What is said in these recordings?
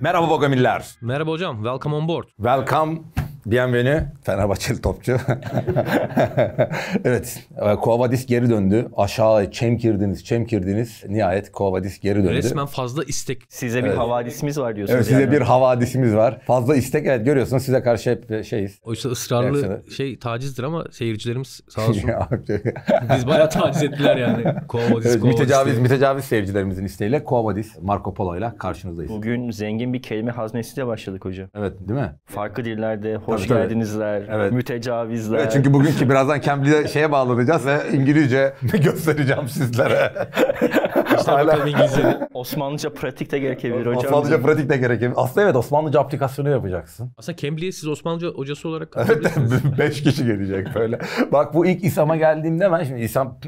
Merhaba Bogamiller. Merhaba hocam. Welcome on board. Welcome Bienvenue Fenerbahçeli topçu. evet e, Kovadis geri döndü. Aşağı kirdiniz, çemkirdiniz kirdiniz. Nihayet Kovadis geri döndü. Resmen fazla istek. Size bir evet. havadisimiz var diyorsunuz. Evet size yani. bir havadisimiz var. Fazla istek evet görüyorsunuz size karşı hep e, şeyiz. Oysa ısrarlı evet, şey tacizdir ama seyircilerimiz sağ olsun. Biz bayağı taciz ettiler yani. Kovadis evet, Mütecaviz, mütecaviz seyircilerimizin isteğiyle Kovadis Marco Polo ile karşınızdayız. Bugün zengin bir kelime haznesiyle başladık hocam. Evet değil mi? Farklı dillerde, hoş hoş Tabii. geldinizler, evet. mütecavizler. Evet, çünkü bugünkü birazdan Cambly'de şeye bağlanacağız ve İngilizce göstereceğim sizlere. işte Hala... İngilizce. Osmanlıca pratik de gerekebilir hocam. Osmanlıca pratik de gerekebilir. Aslında evet Osmanlıca aplikasyonu yapacaksın. Aslında Cambly'ye siz Osmanlıca hocası olarak Evet 5 kişi gelecek böyle. Bak bu ilk İSAM'a geldiğimde ben şimdi İSAM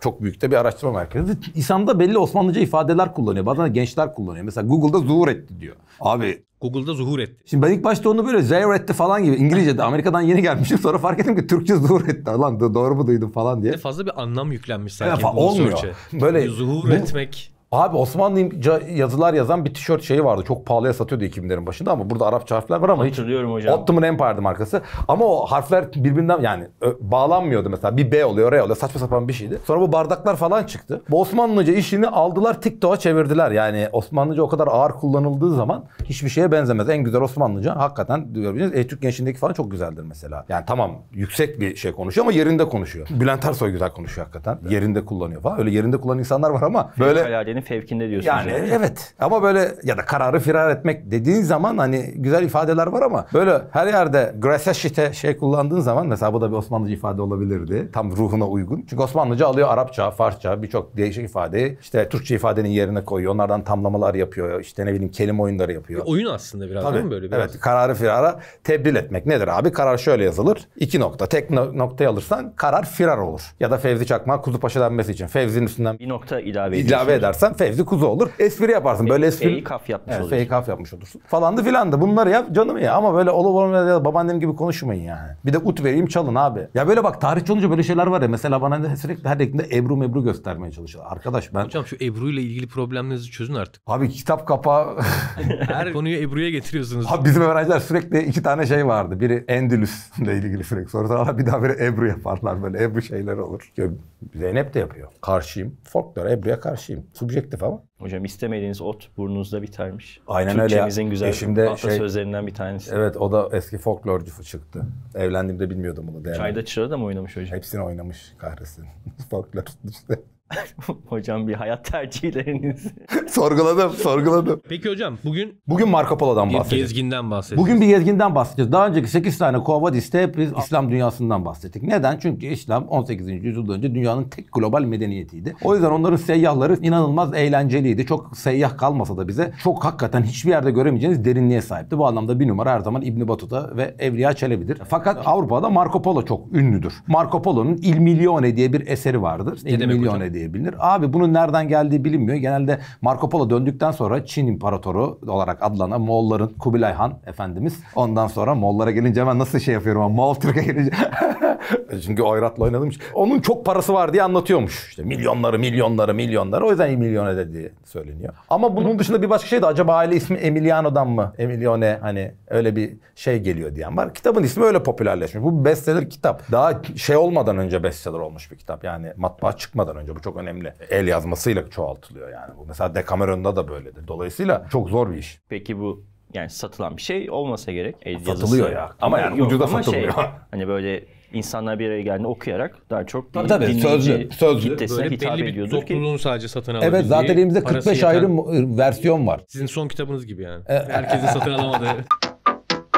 çok büyük de bir araştırma merkezi. İSAM'da belli Osmanlıca ifadeler kullanıyor. Bazen gençler kullanıyor. Mesela Google'da zuhur etti diyor. Abi Google'da zuhur etti. Şimdi ben ilk başta onu böyle zuhur etti falan gibi İngilizce'de Amerika'dan yeni gelmişim. Sonra fark ettim ki Türkçe zuhur etti. Lan doğru mu duydum falan diye. Fazla bir anlam yüklenmiş sanki. Ya, olmuyor. Search'e. Böyle hani zuhur bu, etmek. Abi Osmanlıca yazılar yazan bir tişört şeyi vardı. Çok pahalıya satıyordu 2000'lerin başında ama burada Arapça harfler var ama Hatırlıyorum hiç. hocam. Ottoman Empire'dı markası. Ama o harfler birbirinden yani bağlanmıyordu mesela. Bir B oluyor, R oluyor. Saçma sapan bir şeydi. Sonra bu bardaklar falan çıktı. Bu Osmanlıca işini aldılar TikTok'a çevirdiler. Yani Osmanlıca o kadar ağır kullanıldığı zaman hiçbir şeye benzemez. En güzel Osmanlıca hakikaten diyebiliriz. E, Türk gençliğindeki falan çok güzeldir mesela. Yani tamam yüksek bir şey konuşuyor ama yerinde konuşuyor. Bülent Ersoy güzel konuşuyor hakikaten. Yerinde kullanıyor falan. Öyle yerinde kullanan insanlar var ama böyle Böyle fevkinde diyorsunuz. Yani, yani evet ama böyle ya da kararı firar etmek dediğin zaman hani güzel ifadeler var ama böyle her yerde greseşite şey kullandığın zaman mesela bu da bir Osmanlıca ifade olabilirdi. Tam ruhuna uygun. Çünkü Osmanlıca alıyor Arapça, Farsça birçok değişik ifadeyi işte Türkçe ifadenin yerine koyuyor. Onlardan tamlamalar yapıyor. İşte ne bileyim kelime oyunları yapıyor. Bir oyun aslında biraz Tabii, değil mi böyle biraz? Evet kararı firara tebdil etmek nedir abi? Karar şöyle yazılır. İki nokta. Tek noktayı alırsan karar firar olur. Ya da Fevzi Çakmak Kuzupaşa denmesi için Fevzi'nin üstünden bir nokta ilave, ilave edersen yaparsan Fevzi Kuzu olur. Espri yaparsın. Böyle espri... F'yi kaf yapmış evet, olursun. F'yi kaf yapmış olursun. Falandı filandı. Bunları yap canım ya. Ama böyle olup olmayan ya babaannem gibi konuşmayın yani. Bir de ut vereyim çalın abi. Ya böyle bak tarihçi olunca böyle şeyler var ya. Mesela bana sürekli her renkinde Ebru Mebru göstermeye çalışıyor. Arkadaş ben... Hocam şu Ebru ile ilgili problemlerinizi çözün artık. Abi kitap kapağı... her konuyu Ebru'ya getiriyorsunuz. Abi bizim öğrenciler sürekli iki tane şey vardı. Biri endülüs ile ilgili sürekli sonra sorular. Bir daha bir Ebru yaparlar. Böyle Ebru şeyler olur. Zeynep de yapıyor. Karşıyım. Folklora Ebru'ya karşıyım. Subjektif objektif ama. Hocam istemediğiniz ot burnunuzda bitermiş. Aynen öyle. Türkçemizin güzel Eşimde şey- sözlerinden bir tanesi. Evet o da eski folklorcu çıktı. Evlendiğimde bilmiyordum bunu. Değerli. Çayda çırada mı oynamış hocam? Hepsini oynamış kahretsin. Folklor işte. hocam bir hayat tercihleriniz. sorguladım, sorguladım. Peki hocam bugün... Bugün Marco Polo'dan bahsedeceğiz. gezginden bahsedeceğiz. Bugün bir gezginden bahsedeceğiz. Daha önceki 8 tane Kovadis'te hep biz İslam dünyasından bahsettik. Neden? Çünkü İslam 18. yüzyılda önce dünyanın tek global medeniyetiydi. O yüzden onların seyyahları inanılmaz eğlenceliydi. Çok seyyah kalmasa da bize çok hakikaten hiçbir yerde göremeyeceğiniz derinliğe sahipti. Bu anlamda bir numara her zaman İbn Batuta ve Evliya Çelebi'dir. Fakat Avrupa'da Marco Polo çok ünlüdür. Marco Polo'nun Il Milione diye bir eseri vardır. Ne Il Milione diyebilir. Abi bunun nereden geldiği bilinmiyor. Genelde Marco Polo döndükten sonra Çin imparatoru olarak adlanan Moğolların Kubilay Han efendimiz. Ondan sonra Moğollara gelince hemen nasıl şey yapıyorum ama Moğol Türk'e gelince. Çünkü Oyrat'la oynadımış. Onun çok parası var diye anlatıyormuş. İşte milyonları milyonları milyonları. O yüzden milyon dedi söyleniyor. Ama bunun dışında bir başka şey de acaba aile ismi Emiliano'dan mı? Emiliano hani öyle bir şey geliyor diyen var. Kitabın ismi öyle popülerleşmiş. Bu bestseller kitap. Daha şey olmadan önce bestseller olmuş bir kitap. Yani matbaa çıkmadan önce. Bu çok önemli. El yazmasıyla çoğaltılıyor yani. Bu mesela Decameron'da da böyledir. Dolayısıyla çok zor bir iş. Peki bu yani satılan bir şey olmasa gerek. El Satılıyor ya. Ama yani yok, ucuda ama şey, satılmıyor. Şey, hani böyle insanlar bir araya geldiğinde okuyarak daha çok tabii, tabii, sözlü, sözlü. kitlesine Böyle hitap belli bir topluluğun ki. sadece satın alabildiği. Evet zaten elimizde 45 yeten... ayrı versiyon var. Sizin son kitabınız gibi yani. E, Herkesi satın alamadı.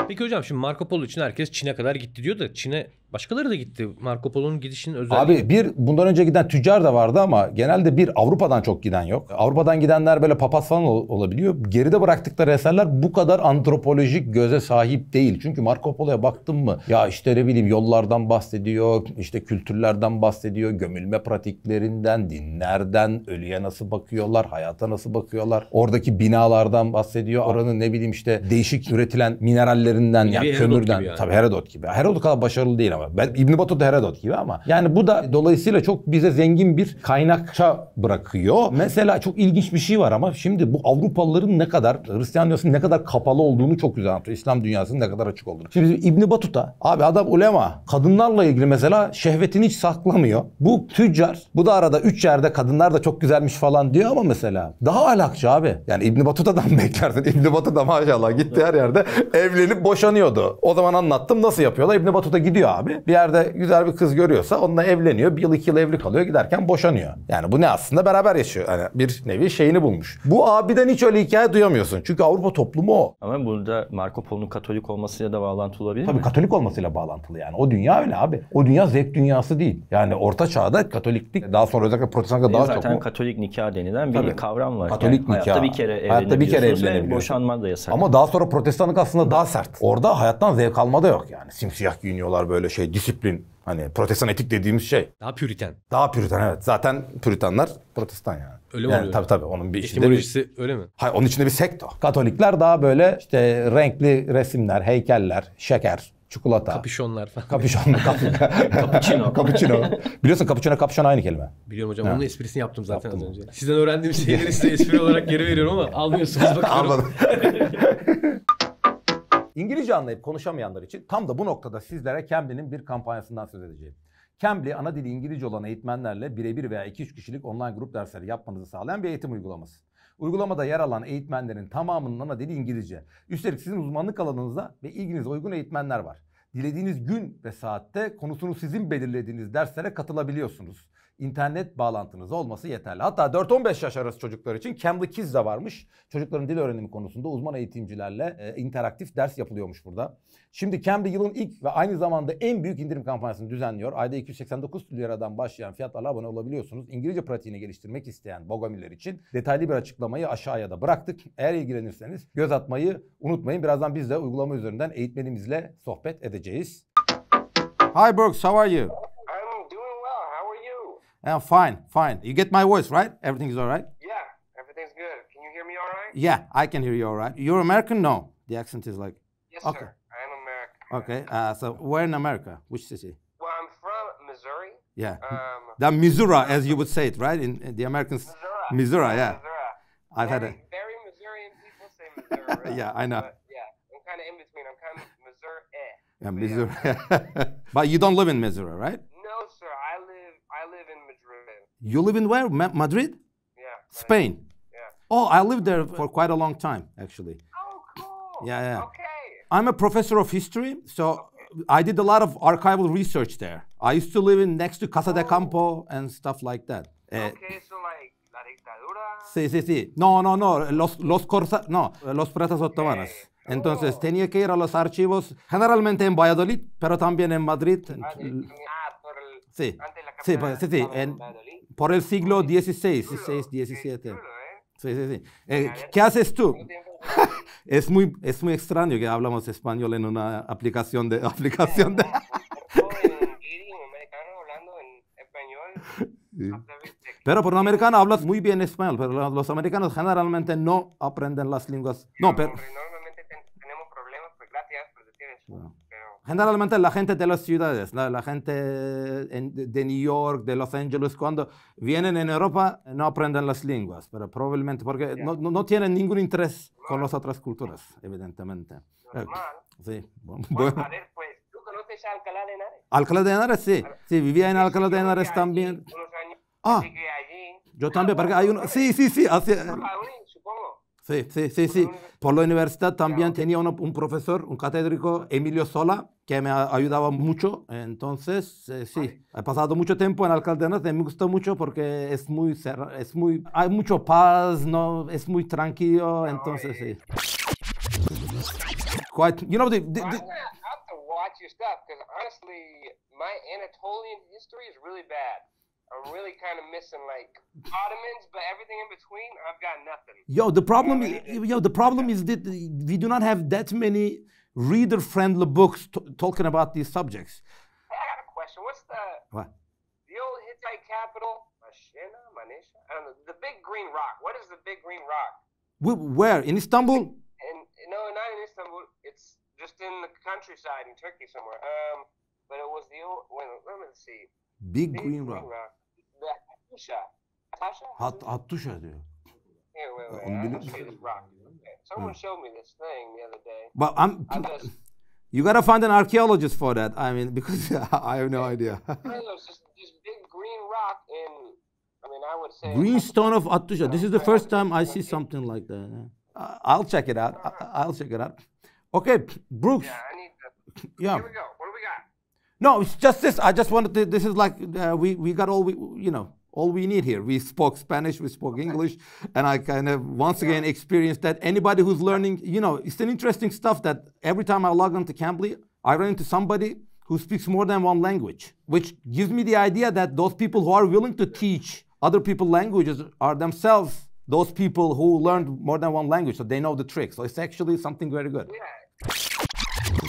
Peki hocam şimdi Marco Polo için herkes Çin'e kadar gitti diyor da Çin'e Başkaları da gitti. Marco Polo'nun gidişinin özelliği. Abi bir bundan önce giden tüccar da vardı ama genelde bir Avrupa'dan çok giden yok. Avrupa'dan gidenler böyle papaz falan ol- olabiliyor. Geride bıraktıkları eserler bu kadar antropolojik göze sahip değil. Çünkü Marco Polo'ya baktın mı ya işte ne bileyim yollardan bahsediyor, işte kültürlerden bahsediyor, gömülme pratiklerinden, dinlerden, ölüye nasıl bakıyorlar, hayata nasıl bakıyorlar. Oradaki binalardan bahsediyor. Oranın ne bileyim işte değişik üretilen minerallerinden yani, kömürden. Gibi yani. Tabii Herodot gibi. Herodot kadar başarılı değil ama. Ben İbn Battuta Herodot gibi ama. Yani bu da dolayısıyla çok bize zengin bir kaynakça bırakıyor. Mesela çok ilginç bir şey var ama şimdi bu Avrupalıların ne kadar Hristiyan dünyasının ne kadar kapalı olduğunu çok güzel anlatıyor. İslam dünyasının ne kadar açık olduğunu. Şimdi İbn Battuta abi adam ulema. Kadınlarla ilgili mesela şehvetini hiç saklamıyor. Bu tüccar. Bu da arada üç yerde kadınlar da çok güzelmiş falan diyor ama mesela daha alakçı abi. Yani İbn Batuta'dan beklersin. İbn Batuta maşallah gitti her yerde evlenip boşanıyordu. O zaman anlattım nasıl yapıyorlar. İbn Batuta gidiyor abi abi. Bir yerde güzel bir kız görüyorsa onunla evleniyor. Bir yıl iki yıl evli kalıyor. Giderken boşanıyor. Yani bu ne aslında beraber yaşıyor. Hani bir nevi şeyini bulmuş. Bu abiden hiç öyle hikaye duyamıyorsun. Çünkü Avrupa toplumu o. Ama burada Marco Polo'nun Katolik olmasıyla da bağlantılı olabilir Tabii mi? Katolik olmasıyla bağlantılı yani. O dünya öyle abi. O dünya zevk dünyası değil. Yani orta çağda Katoliklik daha sonra özellikle Protestan'da daha zaten çok. Zaten Katolik nikah denilen bir Tabii. kavram var. Katolik yani nikah. Hayatta bir kere evlenebiliyorsunuz hayatta bir kere evlenebiliyorsun. boşanma da yasak. Ama daha sonra Protestanlık aslında daha sert. Orada hayattan zevk alma yok yani. Simsiyah giyiniyorlar böyle şey şey disiplin hani protestan etik dediğimiz şey. Daha püriten. Daha püriten evet. Zaten püritanlar protestan yani. Öyle mi yani, oluyor? Tabii tabii onun bir içinde. Etimolojisi bir... öyle mi? Hayır onun içinde bir sekto. Katolikler daha böyle işte renkli resimler, heykeller, şeker, çikolata. Kapüşonlar falan. Kapüşon. Kapuçino. Kapuçino. Biliyorsun kapuçino kapüşon aynı kelime. Biliyorum hocam. Ha. Onun esprisini yaptım zaten Yaptım. az önce. Sizden öğrendiğim şeyleri size espri olarak geri veriyorum ama almıyorsunuz bakalım. Almadım. İngilizce anlayıp konuşamayanlar için tam da bu noktada sizlere Cambly'nin bir kampanyasından söz edeceğim. Cambly ana dili İngilizce olan eğitmenlerle birebir veya 2-3 kişilik online grup dersleri yapmanızı sağlayan bir eğitim uygulaması. Uygulamada yer alan eğitmenlerin tamamının ana dili İngilizce. Üstelik sizin uzmanlık alanınıza ve ilginize uygun eğitmenler var. Dilediğiniz gün ve saatte konusunu sizin belirlediğiniz derslere katılabiliyorsunuz internet bağlantınız olması yeterli. Hatta 4-15 yaş arası çocuklar için Cambly Kids de varmış. Çocukların dil öğrenimi konusunda uzman eğitimcilerle e, interaktif ders yapılıyormuş burada. Şimdi Cambly yılın ilk ve aynı zamanda en büyük indirim kampanyasını düzenliyor. Ayda 289 liradan başlayan fiyatlarla abone olabiliyorsunuz. İngilizce pratiğini geliştirmek isteyen Bogamiler için detaylı bir açıklamayı aşağıya da bıraktık. Eğer ilgilenirseniz göz atmayı unutmayın. Birazdan biz de uygulama üzerinden eğitmenimizle sohbet edeceğiz. Hi Brooks, how are you? Uh, fine, fine. You get my voice, right? Everything's all right? Yeah, everything's good. Can you hear me all right? Yeah, I can hear you all right. You're American? No. The accent is like. Yes, okay. sir. I am American. Okay, uh, so where in America? Which city? Well, I'm from Missouri. Yeah. Um, the Missouri, as you would say it, right? In, in the Americans. Missouri. Missouri, yeah. Missouri. I've very, had a Very Missourian people say Missouri. yeah, I know. But yeah, I'm kind of in between. I'm kind of Missouri. Yeah, Missouri. but you don't live in Missouri, right? You live in where? Ma- Madrid? Yeah. Spain. Yeah. Oh, I lived there for quite a long time, actually. Oh, cool. Yeah, yeah. Okay. I'm a professor of history, so I did a lot of archival research there. I used to live in next to Casa oh. de Campo oh. and stuff like that. Eh, okay, uh, so like la dictadura. Sí, sí, sí. No, no, no. Los, los corsa, no, los piratas otomanos. Okay. Oh. Entonces tenía que ir a los archivos, generalmente en Valladolid, pero también en Madrid. Madrid. Ah, Sí, sí, sí, por el siglo XVI, XVI, XVII. Sí, sí, sí. ¿Qué haces tú? es, muy, es muy extraño que hablamos español en una aplicación de... Aplicación de... español. Pero por un americano hablas muy bien español, pero los americanos generalmente no aprenden las lenguas. No, pero... Normalmente tenemos problemas, pues gracias por Generalmente la gente de las ciudades, la, gente de New York, de Los Ángeles, cuando vienen en Europa no aprenden las lenguas, pero probablemente porque no, no, tienen ningún interés con las otras culturas, evidentemente. Eh, sí, pues, pues, ¿tú conoces a Alcalá de Henares? Alcalá de Henares, sí. Sí, vivía en Alcalá de Henares también. ah, yo también, porque hay uno... Sí, sí, sí. Sí, sí, sí, sí. Por la universidad también tenía uno, un profesor, un catedrático, Emilio Sola, que me ayudaba mucho. Entonces, eh, sí, he pasado mucho tiempo en Alcaldenas me gustó mucho porque es muy, es muy, hay mucho paz, no, es muy tranquilo. Entonces, sí. you know, the, your stuff because honestly, my Anatolian history is I'm really kind of missing like Ottomans, but everything in between, I've got nothing. Yo, the problem, you know is, yo, the problem yeah. is that we do not have that many reader-friendly books t- talking about these subjects. Hey, I got a question. What's the what? The old Hittite capital, Mashina, Manisha. I don't know. The big green rock. What is the big green rock? Where in Istanbul? And no, not in Istanbul. It's just in the countryside in Turkey somewhere. Um, but it was the old. Wait, let me see. Big, Big green rock. Hattusha. Hat Hattusha diyor. Yeah, wait, wait. Onu bilir misin? Someone hmm. showed me this thing the other day. But I'm, I'm just, you gotta find an archaeologist for that. I mean, because I have no idea. this big green rock in, I I mean, would say green stone of Atusha. This is the first time I see something like that. I'll check it out. I'll check it out. Okay, Brooks. Yeah, I need to. Yeah. Here we go. What do we got? No, it's just this. I just wanted to, this is like, uh, we, we got all we, you know, all we need here. We spoke Spanish, we spoke okay. English, and I kind of once again experienced that anybody who's learning, you know, it's an interesting stuff that every time I log on to Cambly, I run into somebody who speaks more than one language, which gives me the idea that those people who are willing to teach other people languages are themselves those people who learned more than one language, so they know the trick. So it's actually something very good. Yeah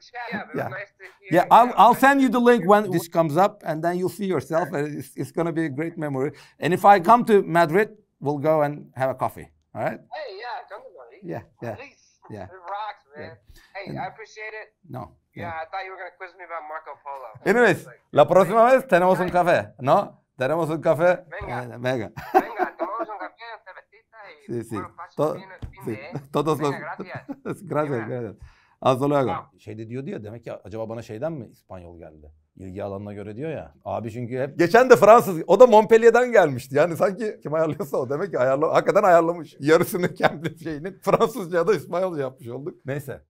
much. Yeah, yeah. Nice yeah. I'll, I'll send you the link when this comes up, and then you'll see yourself. and It's, it's going to be a great memory. And if I come to Madrid, we'll go and have a coffee. All right? Hey, yeah, come to Yeah, yeah. Please. Yeah. It rocks, man. Hey, I appreciate it. No. Yeah, I thought you were going to quiz me about Marco Polo. Anyways, la próxima vez tenemos un café, ¿no? Tenemos un café. Venga. Eh, venga. Venga, tomamos un café, sí, sí. Todo, sí. ¿eh? Todos Venga, los... gracias. gracias, gracias. Hasta şey de diyor diyor demek ki acaba bana şeyden mi İspanyol geldi? İlgi alanına göre diyor ya. Abi çünkü hep... Geçen de Fransız. O da Montpellier'den gelmişti. Yani sanki kim ayarlıyorsa o. Demek ki ayarla, hakikaten ayarlamış. Yarısını kendi şeyinin Fransızca ya da İspanyolca yapmış olduk. Neyse.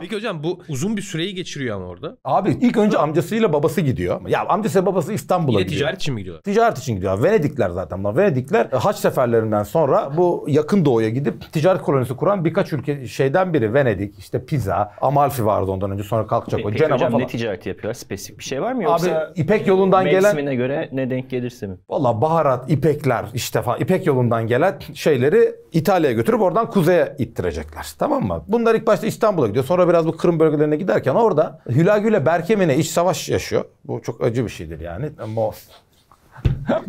Peki hocam bu uzun bir süreyi geçiriyor ama orada. Abi ilk önce amcasıyla babası gidiyor. Ya amcasıyla babası İstanbul'a gidiyor. ticaret için mi gidiyorlar? Ticaret için gidiyor. Venedikler zaten bunlar. Venedikler e, haç seferlerinden sonra bu yakın doğuya gidip ticaret kolonisi kuran birkaç ülke şeyden biri. Venedik, işte Pisa, Amalfi vardı ondan önce sonra kalkacak o. Peki Cenova hocam ne falan. ticareti yapıyorlar? Spesifik bir şey var mı yoksa? Abi yoksa İpek yolundan gelen mevsimine göre ne denk gelirse mi? Valla baharat, ipekler işte falan ipek yolundan gelen şeyleri İtalya'ya götürüp oradan kuzeye ittirecekler. Tamam mı? Bunlar ilk başta İstanbul'a gidiyor. Sonra biraz bu Kırım bölgelerine giderken orada Hülagü ile Berkemine iç savaş yaşıyor. Bu çok acı bir şeydir yani. Ama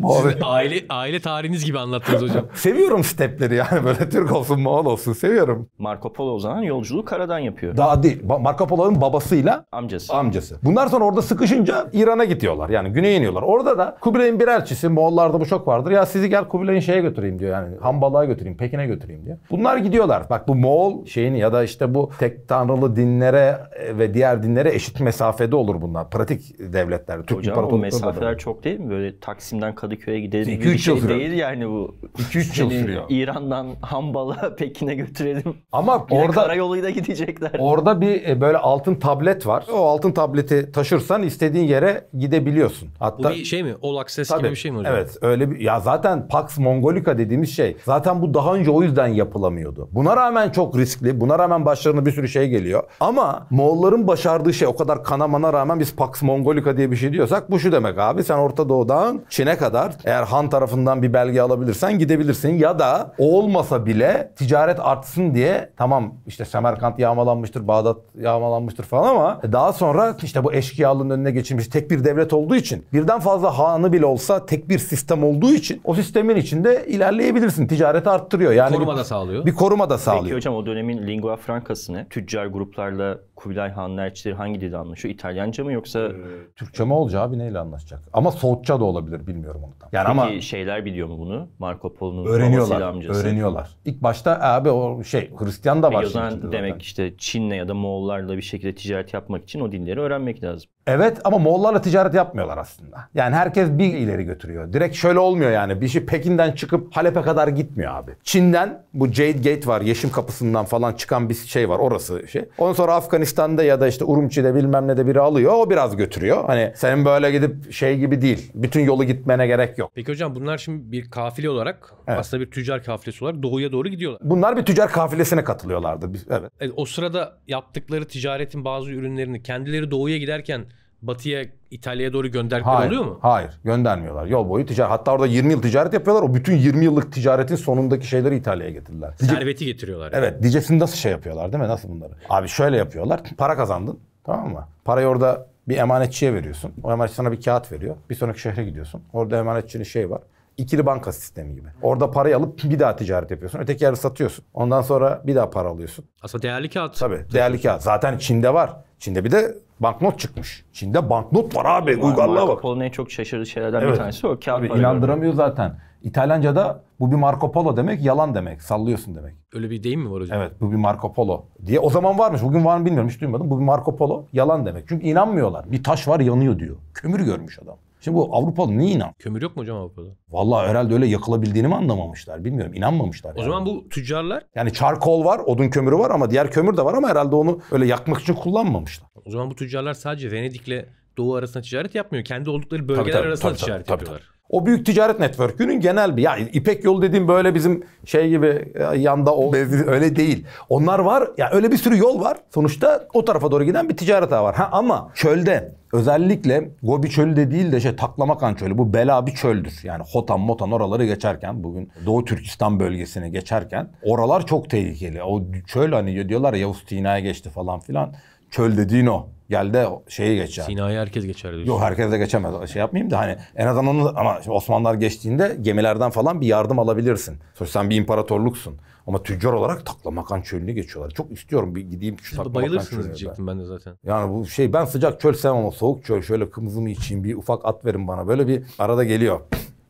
sizin aile, aile tarihiniz gibi anlattınız hocam. Seviyorum stepleri yani böyle Türk olsun Moğol olsun seviyorum. Marco Polo o zaman yolculuğu karadan yapıyor. Daha değil. Ba- Marco Polo'nun babasıyla Amcası. amcası. Bunlar sonra orada sıkışınca İran'a gidiyorlar. Yani güneye iniyorlar. Orada da Kubilay'ın bir elçisi Moğollarda bu çok vardır. Ya sizi gel Kubilay'ın şeye götüreyim diyor. Yani Hambalığa götüreyim, Pekin'e götüreyim diyor. Bunlar gidiyorlar. Bak bu Moğol şeyini ya da işte bu tek tanrılı dinlere e, ve diğer dinlere eşit mesafede olur bunlar. Pratik devletler. Türk Hocam o mesafeler çok değil mi? Böyle tak Taksim'den Kadıköy'e gidelim. 2-3 yıl şey sürüyor. Değil yani bu. 2-3 yıl sürüyor. İran'dan Hambal'a Pekin'e götürelim. Ama bir orada karayoluyla gidecekler. Orada bir e, böyle altın tablet var. O altın tableti taşırsan istediğin yere gidebiliyorsun. Hatta Bu bir şey mi? All Access tabii, gibi bir şey mi hocam? Evet, öyle bir ya zaten Pax Mongolica dediğimiz şey. Zaten bu daha önce o yüzden yapılamıyordu. Buna rağmen çok riskli. Buna rağmen başlarına bir sürü şey geliyor. Ama Moğolların başardığı şey o kadar kanamana rağmen biz Pax Mongolica diye bir şey diyorsak bu şu demek abi sen Orta Doğu'dan Çin'e kadar eğer Han tarafından bir belge alabilirsen gidebilirsin. Ya da olmasa bile ticaret artsın diye tamam işte Semerkant yağmalanmıştır, Bağdat yağmalanmıştır falan ama daha sonra işte bu eşkıyalığın önüne geçilmiş tek bir devlet olduğu için birden fazla hanı bile olsa tek bir sistem olduğu için o sistemin içinde ilerleyebilirsin. Ticareti arttırıyor. Yani koruma bir, da sağlıyor. Bir koruma da sağlıyor. Peki hocam o dönemin lingua francası ne? Tüccar gruplarla Kubilay Han'la elçileri hangi dilde anlaşıyor? İtalyanca mı yoksa? Türkçe mi olacak abi neyle anlaşacak? Ama Soğutça da olabilir olabilir bilmiyorum onu tam. Yani Peki ama şeyler biliyor mu bunu? Marco Polo'nun öğreniyorlar, amcası. Öğreniyorlar. İlk başta e abi o şey Hristiyan da var. Peki o zaman demek zaten. işte Çin'le ya da Moğollarla bir şekilde ticaret yapmak için o dinleri öğrenmek lazım. Evet ama Moğollarla ticaret yapmıyorlar aslında. Yani herkes bir ileri götürüyor. Direkt şöyle olmuyor yani. Bir şey Pekin'den çıkıp Halep'e kadar gitmiyor abi. Çin'den bu Jade Gate var. Yeşim kapısından falan çıkan bir şey var. Orası şey. Ondan sonra Afganistan'da ya da işte Urumçi'de bilmem ne de biri alıyor. O biraz götürüyor. Hani senin böyle gidip şey gibi değil. Bütün yolu gitmene gerek yok. Peki hocam bunlar şimdi bir kafile olarak evet. aslında bir tüccar kafilesi olarak doğuya doğru gidiyorlar. Bunlar bir tüccar kafilesine katılıyorlardı. Evet. evet. O sırada yaptıkları ticaretin bazı ürünlerini kendileri doğuya giderken batıya İtalya'ya doğru gönderdikleri oluyor mu? Hayır göndermiyorlar. Yol boyu ticaret. Hatta orada 20 yıl ticaret yapıyorlar. O bütün 20 yıllık ticaretin sonundaki şeyleri İtalya'ya getirdiler. Serveti getiriyorlar. Yani. Evet diyeceksin nasıl şey yapıyorlar değil mi? Nasıl bunları? Abi şöyle yapıyorlar. Para kazandın tamam mı? Parayı orada bir emanetçiye veriyorsun. O emanetçi sana bir kağıt veriyor. Bir sonraki şehre gidiyorsun. Orada emanetçinin şey var İkili banka sistemi gibi. Orada parayı alıp bir daha ticaret yapıyorsun. Öteki yerde satıyorsun. Ondan sonra bir daha para alıyorsun. Aslında değerli kağıt. Tabii değerli kağıt. Zaten Çin'de var. Çin'de bir de Banknot çıkmış. Çin'de banknot var abi. Uygarlığa bak. Marco Polo'nun en çok şaşırdığı şeylerden evet. bir tanesi o. Kağıt Tabii, inandıramıyor zaten. İtalyanca'da bu bir Marco Polo demek yalan demek. Sallıyorsun demek. Öyle bir deyim mi var hocam? Evet bu bir Marco Polo diye. O zaman varmış. Bugün var mı bilmiyorum hiç duymadım. Bu bir Marco Polo yalan demek. Çünkü inanmıyorlar. Bir taş var yanıyor diyor. Kömür görmüş adam. Şimdi bu Avrupalı ne inan? Kömür yok mu hocam Avrupa'da? Vallahi herhalde öyle yakılabildiğini mi anlamamışlar bilmiyorum. İnanmamışlar. O yani. zaman bu tüccarlar? Yani çarkol var, odun kömürü var ama diğer kömür de var ama herhalde onu öyle yakmak için kullanmamışlar. O zaman bu tüccarlar sadece Venedik'le Doğu arasında ticaret yapmıyor. Kendi oldukları bölgeler tabii, tabii, arasında tabii, ticaret tabii, yapıyorlar. Tabii. O büyük ticaret network'ünün genel bir ya İpek yolu dediğim böyle bizim şey gibi e, yanda o öyle değil. Onlar var ya yani öyle bir sürü yol var. Sonuçta o tarafa doğru giden bir ticaret ağı var. Ha ama çölde özellikle Gobi çölü de değil de şey Taklamakan çölü bu bela bir çöldür. Yani Hotan Motan oraları geçerken bugün Doğu Türkistan bölgesini geçerken oralar çok tehlikeli. O çöl hani diyorlar Yavuz Tina'ya geçti falan filan. Çöl dediğin o. Gel de şeyi geç yani. Sina'yı herkes geçer diyorsun. Yok herkes de geçemez. Şey yapmayayım da hani en azından onu ama Osmanlılar geçtiğinde gemilerden falan bir yardım alabilirsin. Sonuçta sen bir imparatorluksun. Ama tüccar olarak Taklamakan Çölü'nü geçiyorlar. Çok istiyorum bir gideyim şu Siz Bayılırsınız diyecektim ben de zaten. Yani bu şey ben sıcak çöl sevmem ama soğuk çöl şöyle kımızımı içeyim bir ufak at verin bana. Böyle bir arada geliyor.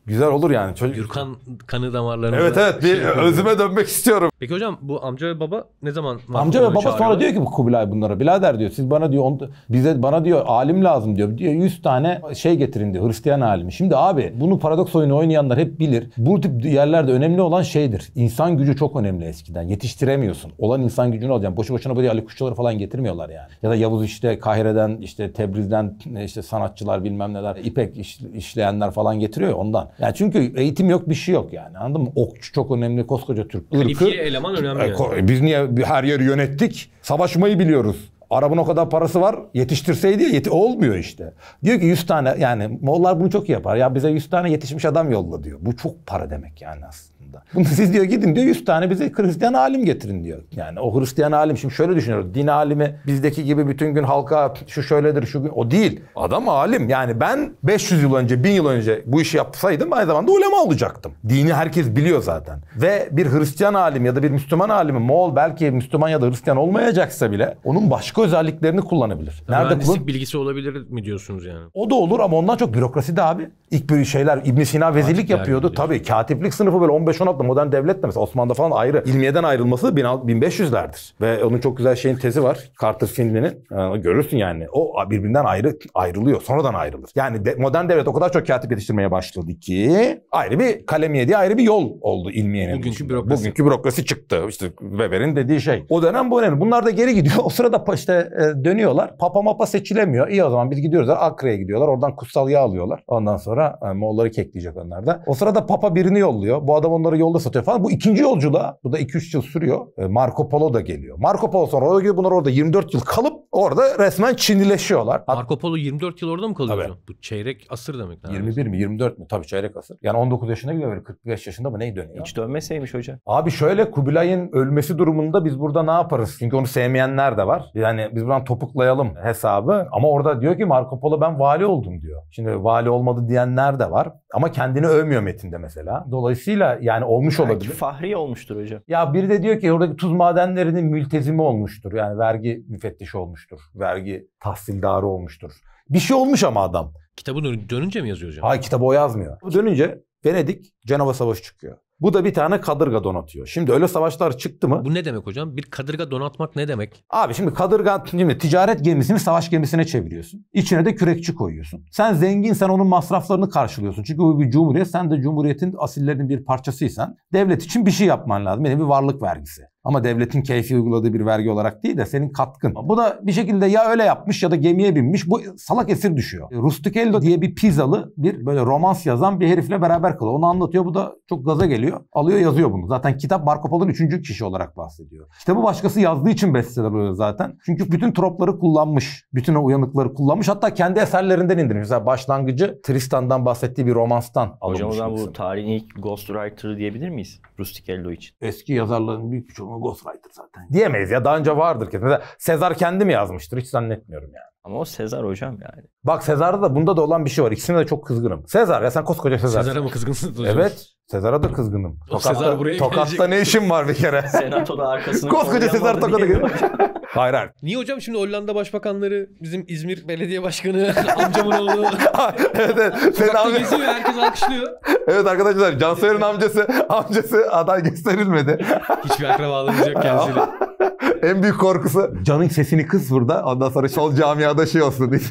Güzel olur yani. Çocuk... Gürkan kanı damarlarına. Evet evet bir şey özüme dönmek istiyorum. Peki hocam bu amca ve baba ne zaman? Amca ve baba çağırıyor? sonra diyor ki bu Kubilay bunlara bilader diyor siz bana diyor on, bize bana diyor alim lazım diyor. Diyor 100 tane şey getirin diyor Hristiyan alimi. Şimdi abi bunu paradoks oyunu oynayanlar hep bilir. Bu tip yerlerde önemli olan şeydir. İnsan gücü çok önemli eskiden. Yetiştiremiyorsun. Olan insan gücünü alacaksın. Boşu boşuna böyle Ali Kuşçuları falan getirmiyorlar yani. Ya da Yavuz işte Kahire'den işte Tebriz'den işte sanatçılar bilmem neler İpek işleyenler falan getiriyor ondan. Ya çünkü eğitim yok bir şey yok yani anladın mı? Okçu çok önemli koskoca Türk ırkı. ırkı. eleman önemli. E, yani. E, biz niye her yeri yönettik? Savaşmayı biliyoruz. Arabın o kadar parası var yetiştirseydi ya yeti olmuyor işte. Diyor ki 100 tane yani Moğollar bunu çok iyi yapar. Ya bize 100 tane yetişmiş adam yolla diyor. Bu çok para demek yani aslında. Bunu siz diyor gidin diyor 100 tane bize Hristiyan alim getirin diyor. Yani o Hristiyan alim şimdi şöyle düşünüyoruz. Din alimi bizdeki gibi bütün gün halka şu şöyledir şu gün o değil. Adam alim yani ben 500 yıl önce 1000 yıl önce bu işi yapsaydım aynı zamanda ulema olacaktım. Dini herkes biliyor zaten. Ve bir Hristiyan alim ya da bir Müslüman alimi Moğol belki Müslüman ya da Hristiyan olmayacaksa bile onun başka başka özelliklerini kullanabilir. Nerede Mühendislik kullan? bilgisi olabilir mi diyorsunuz yani? O da olur ama ondan çok bürokrasi de abi. İlk bir şeyler İbn Sina vezirlik Katipler yapıyordu. Tabii katiplik sınıfı böyle 15 16 modern devlet de mesela Osmanlı'da falan ayrı. İlmiye'den ayrılması 1500'lerdir. Ve onun çok güzel şeyin tezi var. Carter filminin görürsün yani. O birbirinden ayrı ayrılıyor. Sonradan ayrılır. Yani modern devlet o kadar çok katip yetiştirmeye başladı ki ayrı bir kalemiye diye ayrı bir yol oldu ilmiyenin. Bugünkü dışında. bürokrasi. Bugünkü bürokrasi çıktı. İşte Weber'in dediği şey. O dönem bu önemli. Bunlar da geri gidiyor. O sırada işte işte e, dönüyorlar. Papa mapa seçilemiyor. İyi o zaman biz gidiyoruz. Akre'ye gidiyorlar. Oradan kutsal yağ alıyorlar. Ondan sonra e, Moğolları kekleyecek onlar da. O sırada Papa birini yolluyor. Bu adam onları yolda satıyor falan. Bu ikinci yolculuğa bu da 2-3 yıl sürüyor. E, Marco Polo da geliyor. Marco Polo sonra o gidiyor. Bunlar orada 24 yıl kalıp orada resmen Çinlileşiyorlar. Marco Polo 24 yıl orada mı kalıyor? Tabii. Bu çeyrek asır demek. 21 mi 24 mi? Tabii çeyrek asır. Yani 19 yaşında gidiyor böyle 45 yaşında mı neyi dönüyor? Hiç dönmeseymiş hocam. Abi şöyle Kubilay'ın ölmesi durumunda biz burada ne yaparız? Çünkü onu sevmeyenler de var. Yani yani biz buradan topuklayalım hesabı. Ama orada diyor ki Marco Polo ben vali oldum diyor. Şimdi vali olmadı diyenler de var. Ama kendini övmüyor metinde mesela. Dolayısıyla yani olmuş Belki olabilir. Fahri olmuştur hocam. Ya biri de diyor ki oradaki tuz madenlerinin mültezimi olmuştur. Yani vergi müfettişi olmuştur. Vergi tahsildarı olmuştur. Bir şey olmuş ama adam. Kitabı dönünce mi yazıyor hocam? Hayır kitabı o yazmıyor. Dönünce Venedik Cenova Savaşı çıkıyor. Bu da bir tane kadırga donatıyor. Şimdi öyle savaşlar çıktı mı? Bu ne demek hocam? Bir kadırga donatmak ne demek? Abi şimdi kadırga şimdi ticaret gemisini savaş gemisine çeviriyorsun. İçine de kürekçi koyuyorsun. Sen zengin sen onun masraflarını karşılıyorsun. Çünkü bu bir cumhuriyet. Sen de cumhuriyetin asillerinin bir parçasıysan devlet için bir şey yapman lazım. Yani bir varlık vergisi. Ama devletin keyfi uyguladığı bir vergi olarak değil de senin katkın. Bu da bir şekilde ya öyle yapmış ya da gemiye binmiş. Bu salak esir düşüyor. E, Rusticello diye bir pizzalı bir böyle romans yazan bir herifle beraber kalıyor. Onu anlatıyor. Bu da çok gaza geliyor. Alıyor yazıyor bunu. Zaten kitap Marco Polo'nun üçüncü kişi olarak bahsediyor. İşte bu başkası yazdığı için bestseller oluyor zaten. Çünkü bütün tropları kullanmış. Bütün o uyanıkları kullanmış. Hatta kendi eserlerinden indirmiş. Mesela başlangıcı Tristan'dan bahsettiği bir romanstan alınmış. Hocam o zaman bu tarihin ilk ghostwriter'ı diyebilir miyiz? Rusticello için. Eski yazarların büyük bir çoğunluğu ama ghostwriter zaten. Diyemeyiz ya daha önce vardır kesin. Mesela Sezar kendi mi yazmıştır hiç zannetmiyorum yani. Ama o Sezar hocam yani. Bak Sezar'da da bunda da olan bir şey var. İkisine de çok kızgınım. Sezar ya sen koskoca Sezar. Sezar'a mı kızgınsın? hocam? Evet. Sezar'a da kızgınım. O Sezar buraya Tokat'ta gelecek. ne işin var bir kere? Senatoda arkasını Koskoca Sezar koruyan Tokat'a geliyor. Hayır hayır. Niye hocam şimdi Hollanda başbakanları bizim İzmir belediye başkanı amcamın oğlu. evet evet. Sokakta geziyor herkes alkışlıyor. Evet arkadaşlar Can Soyer'in amcası amcası aday gösterilmedi. Hiçbir akrabalığımız yok kendisiyle. en büyük korkusu canın sesini kız burada ondan sonra sol camiada şey olsun diye.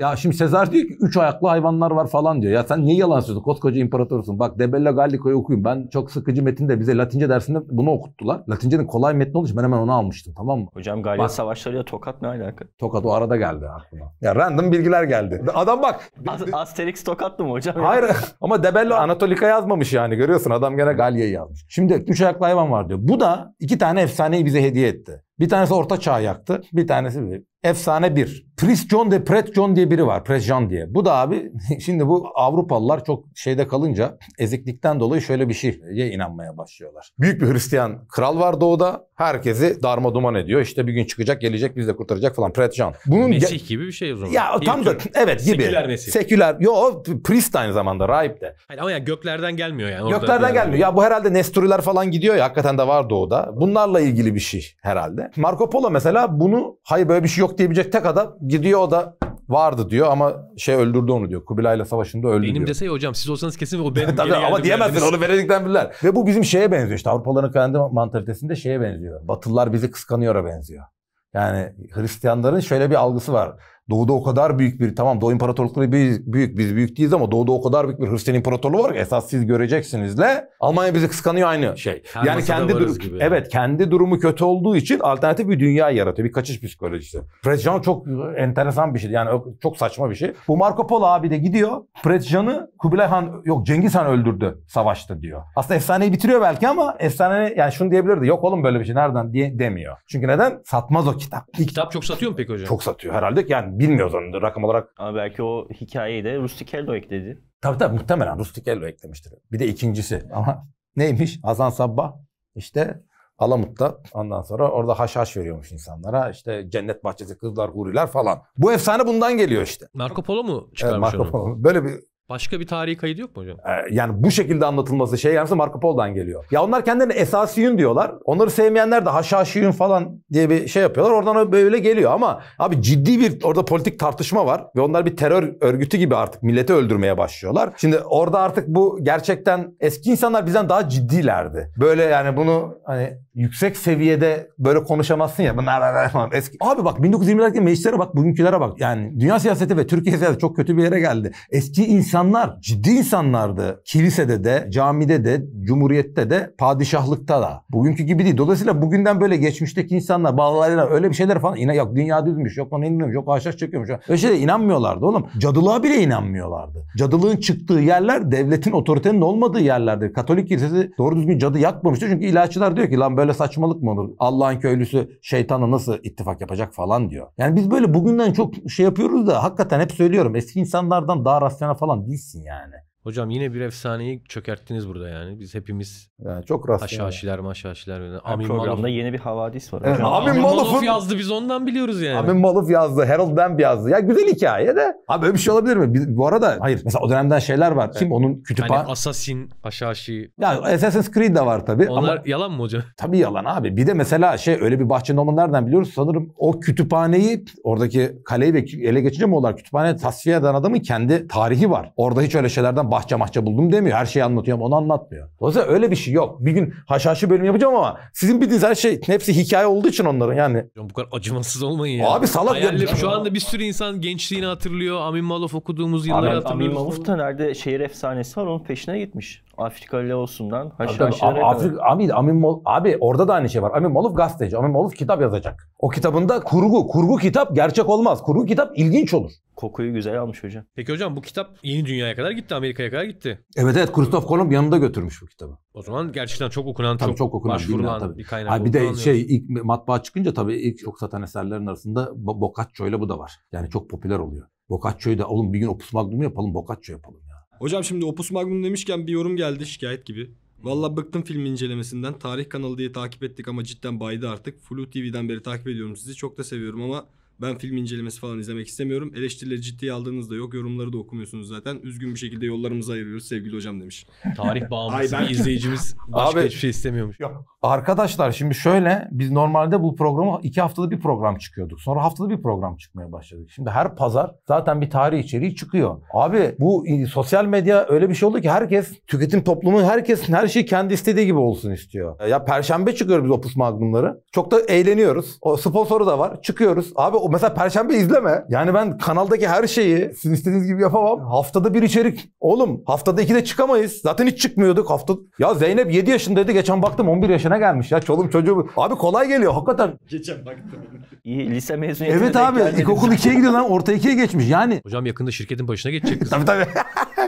Ya şimdi Sezar diyor ki üç ayaklı hayvanlar var falan diyor. Ya sen niye yalan söylüyorsun? Koskoca imparatorsun. Bak De Bello Gallico'yu okuyun. Ben çok sıkıcı metin de bize Latince dersinde bunu okuttular. Latincenin kolay metni olduğu için ben hemen onu almıştım tamam mı? Hocam Galya bak, savaşları ya Tokat ne alaka? Tokat o arada geldi aklıma. Ya random bilgiler geldi. Adam bak. Az, Asterix Tokatlı mı hocam? Hayır ama De Bello Anatolika yazmamış yani görüyorsun adam gene Galya'yı yazmış. Şimdi üç ayaklı hayvan var diyor. Bu da iki tane efsaneyi bize hediye etti. Bir tanesi orta çağ yaktı. Bir tanesi bir. Efsane bir. Pris John de Pret John diye biri var. Pres John diye. Bu da abi şimdi bu Avrupalılar çok şeyde kalınca eziklikten dolayı şöyle bir şeye inanmaya başlıyorlar. Büyük bir Hristiyan kral var doğuda. Herkesi darma duman ediyor. İşte bir gün çıkacak gelecek bizi de kurtaracak falan. Pret John. Bunun Mesih gibi bir şey o zaman. Ya bir tam da evet gibi. Seküler Mesih. Seküler. Yo priest aynı zamanda rahip de. Hayır, ama yani göklerden gelmiyor yani. Göklerden gelmiyor. Ya bu herhalde Nesturiler falan gidiyor ya. Hakikaten de var doğuda. Bunlarla ilgili bir şey herhalde. Ve Marco Polo mesela bunu hayır böyle bir şey yok diyebilecek tek adam gidiyor o da vardı diyor ama şey öldürdü onu diyor. Kubilay'la savaşında öldü benim diyor. Benim hocam siz olsanız kesin o benim Tabii, ama diyemezsin onu Venedik'ten bilirler. Ve bu bizim şeye benziyor işte Avrupalıların kendi mantalitesinde şeye benziyor. Batılılar bizi kıskanıyor'a benziyor. Yani Hristiyanların şöyle bir algısı var. Doğu'da o kadar büyük bir tamam Doğu İmparatorlukları büyük biz büyük değiliz ama Doğu'da o kadar büyük bir Hristiyan İmparatorluğu var ki esas siz göreceksinizle Almanya bizi kıskanıyor aynı şey. Her yani kendi durum gibi. evet kendi durumu kötü olduğu için alternatif bir dünya yaratıyor. Bir kaçış psikolojisi. Pretjan çok enteresan bir şey. Yani çok saçma bir şey. Bu Marco Polo abi de gidiyor. Pretjan'ı Kubilay Han yok Cengiz Han öldürdü savaşta diyor. Aslında efsaneyi bitiriyor belki ama efsane yani şunu diyebilirdi. Yok oğlum böyle bir şey nereden diye demiyor. Çünkü neden? Satmaz o kitap. Kitap çok satıyor mu peki hocam? Çok satıyor herhalde. Yani bilmiyoruz onu rakam olarak. Ama belki o hikayeyi de Rusticello ekledi. Tabii tabii muhtemelen Rusticello eklemiştir. Bir de ikincisi ama neymiş Hasan Sabbah işte Alamut'ta ondan sonra orada haşhaş veriyormuş insanlara. İşte cennet bahçesi, kızlar, huriler falan. Bu efsane bundan geliyor işte. Marco Polo mu çıkarmış evet, Marco Polo. Onu? Böyle bir Başka bir tarihi kayıt yok mu hocam? Ee, yani bu şekilde anlatılması şey yani Marco Polo'dan geliyor. Ya onlar kendilerini esasiyün diyorlar. Onları sevmeyenler de haşhaşiyün falan diye bir şey yapıyorlar. Oradan böyle geliyor ama abi ciddi bir orada politik tartışma var ve onlar bir terör örgütü gibi artık milleti öldürmeye başlıyorlar. Şimdi orada artık bu gerçekten eski insanlar bizden daha ciddilerdi. Böyle yani bunu hani yüksek seviyede böyle konuşamazsın ya. Bunlar falan eski. Abi bak 1920'lerdeki meclislere bak bugünkülere bak. Yani dünya siyaseti ve Türkiye siyaseti çok kötü bir yere geldi. Eski insan insanlar ciddi insanlardı. Kilisede de, camide de, cumhuriyette de, padişahlıkta da. Bugünkü gibi değil. Dolayısıyla bugünden böyle geçmişteki insanlar bazılarıyla öyle bir şeyler falan inan yok dünya düzmüş, yok ona inanıyormuş, yok aşağı çekiyormuş. Öyle şeylere inanmıyorlardı oğlum. Cadılığa bile inanmıyorlardı. Cadılığın çıktığı yerler devletin otoritenin olmadığı yerlerdi. Katolik kilisesi doğru düzgün cadı yakmamıştı. Çünkü ilaççılar diyor ki lan böyle saçmalık mı olur? Allah'ın köylüsü şeytana nasıl ittifak yapacak falan diyor. Yani biz böyle bugünden çok şey yapıyoruz da hakikaten hep söylüyorum eski insanlardan daha rasyonel falan değilsin yani. Hocam yine bir efsaneyi çökerttiniz burada yani. Biz hepimiz yani çok rastlı. Haşhaşiler, yani. maşhaşiler. Yani. Amin programda Maluf. yeni bir havadis var. Evet, Amin, Amin Maluf, yazdı biz ondan biliyoruz yani. Amin Maluf yazdı, Harold Lamb yazdı. Ya güzel hikaye de. Abi öyle bir şey olabilir mi? bu arada hayır. Mesela o dönemden şeyler var. Evet. Kim onun kütüphane? Hani Assassin, haşhaşi. Ya Assassin's Creed de var tabii. Onlar ama... yalan mı hocam? Tabii yalan abi. Bir de mesela şey öyle bir bahçenin onu nereden biliyoruz? Sanırım o kütüphaneyi oradaki kaleyi ve ele geçince mi onlar kütüphane tasfiye eden adamın kendi tarihi var. Orada hiç öyle şeylerden ben bahçe mahçe buldum demiyor. Her şeyi anlatıyorum onu anlatmıyor. Dolayısıyla öyle bir şey yok. Bir gün haşhaşı bölüm yapacağım ama sizin bildiğiniz her şey hepsi hikaye olduğu için onların yani. Bu kadar acımasız olmayın ya. Abi salak. Hayallerim şu anda bir sürü insan gençliğini hatırlıyor. Amin Malof okuduğumuz yılları Amin, hatırlıyoruz. Amin Malof'ta nerede şehir efsanesi var onun peşine gitmiş. Afrika Leosun'dan haşır tabii, haşire Afrika, kadar. Abi, Amin Mol, abi orada da aynı şey var. Amin Moluf gazeteci. Amin Moluf kitap yazacak. O kitabında kurgu. Kurgu kitap gerçek olmaz. Kurgu kitap ilginç olur. Kokuyu güzel almış hocam. Peki hocam bu kitap yeni dünyaya kadar gitti. Amerika'ya kadar gitti. Evet evet. Christoph Kolomb yanında götürmüş bu kitabı. O zaman gerçekten çok okunan, tabii, çok, çok okunan, başvurulan tabii. bir kaynak. Ha, bir de şey ilk matbaa çıkınca tabii ilk çok satan eserlerin arasında Boccaccio ile bu da var. Yani çok popüler oluyor. Boccaccio da oğlum bir gün opus magnum yapalım Boccaccio yapalım. Hocam şimdi Opus Magnum demişken bir yorum geldi şikayet gibi. Valla bıktım film incelemesinden. Tarih kanalı diye takip ettik ama cidden baydı artık. Flu TV'den beri takip ediyorum sizi. Çok da seviyorum ama ben film incelemesi falan izlemek istemiyorum. Eleştirileri ciddiye aldığınız da yok. Yorumları da okumuyorsunuz zaten. Üzgün bir şekilde yollarımızı ayırıyoruz sevgili hocam demiş. Tarih bağımlısı Ay ben... izleyicimiz başka Abi, hiçbir şey istemiyormuş. Yok. Arkadaşlar şimdi şöyle biz normalde bu programı iki haftalı bir program çıkıyorduk. Sonra haftalı bir program çıkmaya başladık. Şimdi her pazar zaten bir tarih içeriği çıkıyor. Abi bu sosyal medya öyle bir şey oldu ki herkes tüketim toplumu herkes her şey kendi istediği gibi olsun istiyor. Ya perşembe çıkıyoruz biz Opus Magnum'ları. Çok da eğleniyoruz. O sponsoru da var. Çıkıyoruz. Abi o mesela perşembe izleme. Yani ben kanaldaki her şeyi sizin istediğiniz gibi yapamam. Haftada bir içerik. Oğlum haftada iki de çıkamayız. Zaten hiç çıkmıyorduk hafta. Ya Zeynep 7 yaşındaydı. Geçen baktım 11 yaşına gelmiş. Ya çolum çocuğu. Abi kolay geliyor hakikaten. Geçen baktım. İyi lise mezuniyetine Evet abi ilkokul 2'ye gidiyor lan. Orta 2'ye geçmiş. Yani. Hocam yakında şirketin başına geçecek kız. tabii tabii.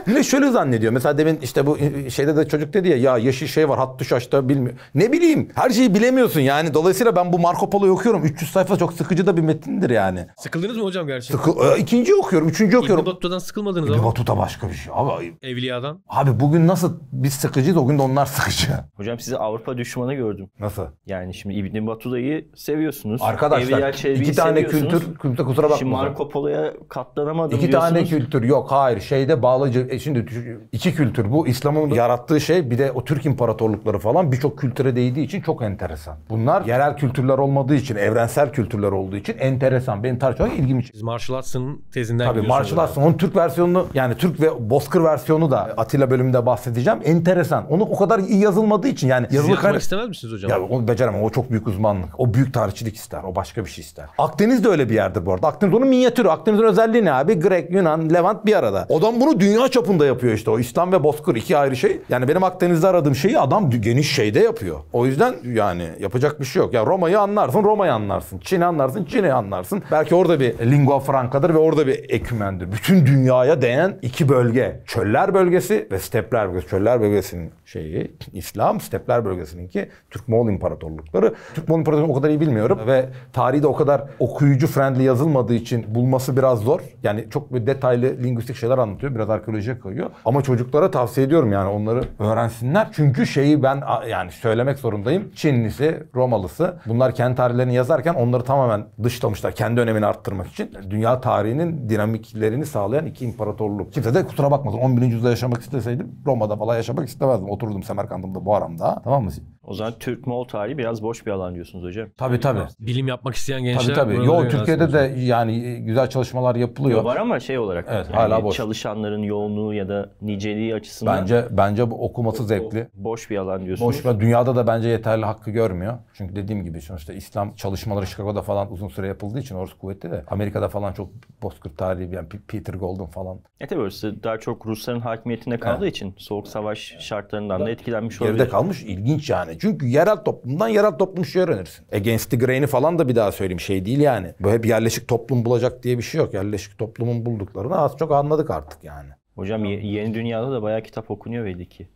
Millet şöyle zannediyor. Mesela demin işte bu e, şeyde de çocuk dedi ya ya yeşil şey var hattı şaşta bilmiyor. Ne bileyim her şeyi bilemiyorsun yani. Dolayısıyla ben bu Marco Polo'yu okuyorum. 300 sayfa çok sıkıcı da bir metindir yani. Sıkıldınız mı hocam gerçekten? Sıkı, e, ikinci okuyorum, üçüncü okuyorum. İbn Battuta'dan sıkılmadınız ama. İbn Battuta başka bir şey. Abi, Evliya'dan. Abi bugün nasıl biz sıkıcıyız o gün de onlar sıkıcı. Hocam sizi Avrupa düşmanı gördüm. Nasıl? Yani şimdi İbn Battuta'yı seviyorsunuz. Arkadaşlar iki tane kültür, kültür kusura bakma. Şimdi Marco Polo'ya katlanamadım İki diyorsunuz. tane kültür yok hayır şeyde bağlıcı e, şimdi iki kültür bu. İslam'ın yarattığı şey bir de o Türk imparatorlukları falan birçok kültüre değdiği için çok enteresan. Bunlar yerel kültürler olmadığı için, evrensel kültürler olduğu için enteresan. Benim tarih çok ilgimi çekiyor. Marshall Hudson tezinden Tabii Marshall Hudson. Onun Türk versiyonunu yani Türk ve Bozkır versiyonu da Atilla bölümünde bahsedeceğim. Enteresan. Onu o kadar iyi yazılmadığı için yani. Siz yazılı kare... istemez misiniz hocam? Ya onu beceremem. O çok büyük uzmanlık. O büyük tarihçilik ister. O başka bir şey ister. Akdeniz de öyle bir yerdir bu arada. Akdeniz onun minyatürü. Akdeniz'in özelliği ne abi? Grek, Yunan, Levant bir arada. Adam bunu dünya çapında yapıyor işte o İslam ve Bozkır iki ayrı şey. Yani benim Akdeniz'de aradığım şeyi adam geniş şeyde yapıyor. O yüzden yani yapacak bir şey yok. Ya Roma'yı anlarsın Roma'yı anlarsın. Çin'i anlarsın Çin'i anlarsın. Belki orada bir lingua francadır ve orada bir ekümendir. Bütün dünyaya değen iki bölge. Çöller bölgesi ve stepler bölgesi. Çöller bölgesinin şeyi İslam, stepler bölgesininki Türk-Moğol imparatorlukları. Türk-Moğol imparatorlukları o kadar iyi bilmiyorum ve tarihi de o kadar okuyucu friendly yazılmadığı için bulması biraz zor. Yani çok detaylı lingüistik şeyler anlatıyor. Biraz arkeoloji sürece kayıyor. Ama çocuklara tavsiye ediyorum yani onları öğrensinler. Çünkü şeyi ben yani söylemek zorundayım. Çinlisi, Romalısı bunlar kendi tarihlerini yazarken onları tamamen dışlamışlar. Kendi önemini arttırmak için. Dünya tarihinin dinamiklerini sağlayan iki imparatorluk. Kimse de kusura bakmasın. 11. yüzyılda yaşamak isteseydim Roma'da falan yaşamak istemezdim. Otururdum Semerkand'ımda bu aramda. Tamam mı? O zaman Türk Moğol tarihi biraz boş bir alan diyorsunuz hocam. Tabii tabii. Bilim yapmak isteyen gençler. Tabii tabii. Yo Türkiye'de de yani e, güzel çalışmalar yapılıyor. Yo, var ama şey olarak evet, yani hala boş. çalışanların yoğunluğu ya da niceliği açısından. Bence bence bu okuması o, zevkli. O, boş bir alan diyorsunuz. Boş ve dünyada da bence yeterli hakkı görmüyor. Çünkü dediğim gibi sonuçta İslam çalışmaları Chicago'da falan uzun süre yapıldığı için orası kuvvetli de Amerika'da falan çok bozkurt tarihi yani Peter Golden falan. E tabii orası daha çok Rusların hakimiyetinde kaldığı evet. için soğuk savaş şartlarından da etkilenmiş olabilir. Geride kalmış ilginç yani yani. Çünkü yerel toplumdan yerel toplum şey öğrenirsin. Against the grain'i falan da bir daha söyleyeyim şey değil yani. Bu hep yerleşik toplum bulacak diye bir şey yok. Yerleşik toplumun bulduklarını az çok anladık artık yani. Hocam yeni dünyada da bayağı kitap okunuyor belli ki.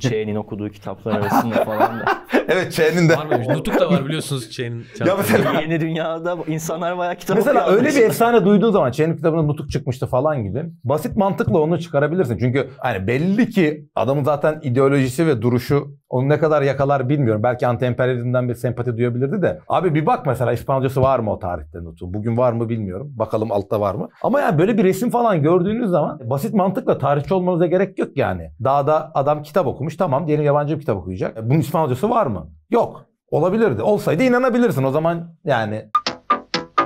Çey'nin okuduğu kitaplar arasında falan da. evet Çey'nin de. Var Nutuk da var biliyorsunuz Çey'nin. ya mesela... Yeni dünyada insanlar bayağı kitap Mesela öyle bir efsane duyduğun zaman Çey'nin kitabında nutuk çıkmıştı falan gibi. Basit mantıkla onu çıkarabilirsin. Çünkü hani belli ki adamın zaten ideolojisi ve duruşu onu ne kadar yakalar bilmiyorum. Belki anti-emperyalizmden bir sempati duyabilirdi de. Abi bir bak mesela İspanyolcası var mı o tarihte nutu? Bugün var mı bilmiyorum. Bakalım altta var mı? Ama yani böyle bir resim falan gördüğünüz zaman basit mantıkla tarihçi olmanıza gerek yok yani. Dağda adam kitap kitap okumuş. Tamam diyelim yabancı bir kitap okuyacak. E, bunun İspanyolcası var mı? Yok. Olabilirdi. Olsaydı inanabilirsin. O zaman yani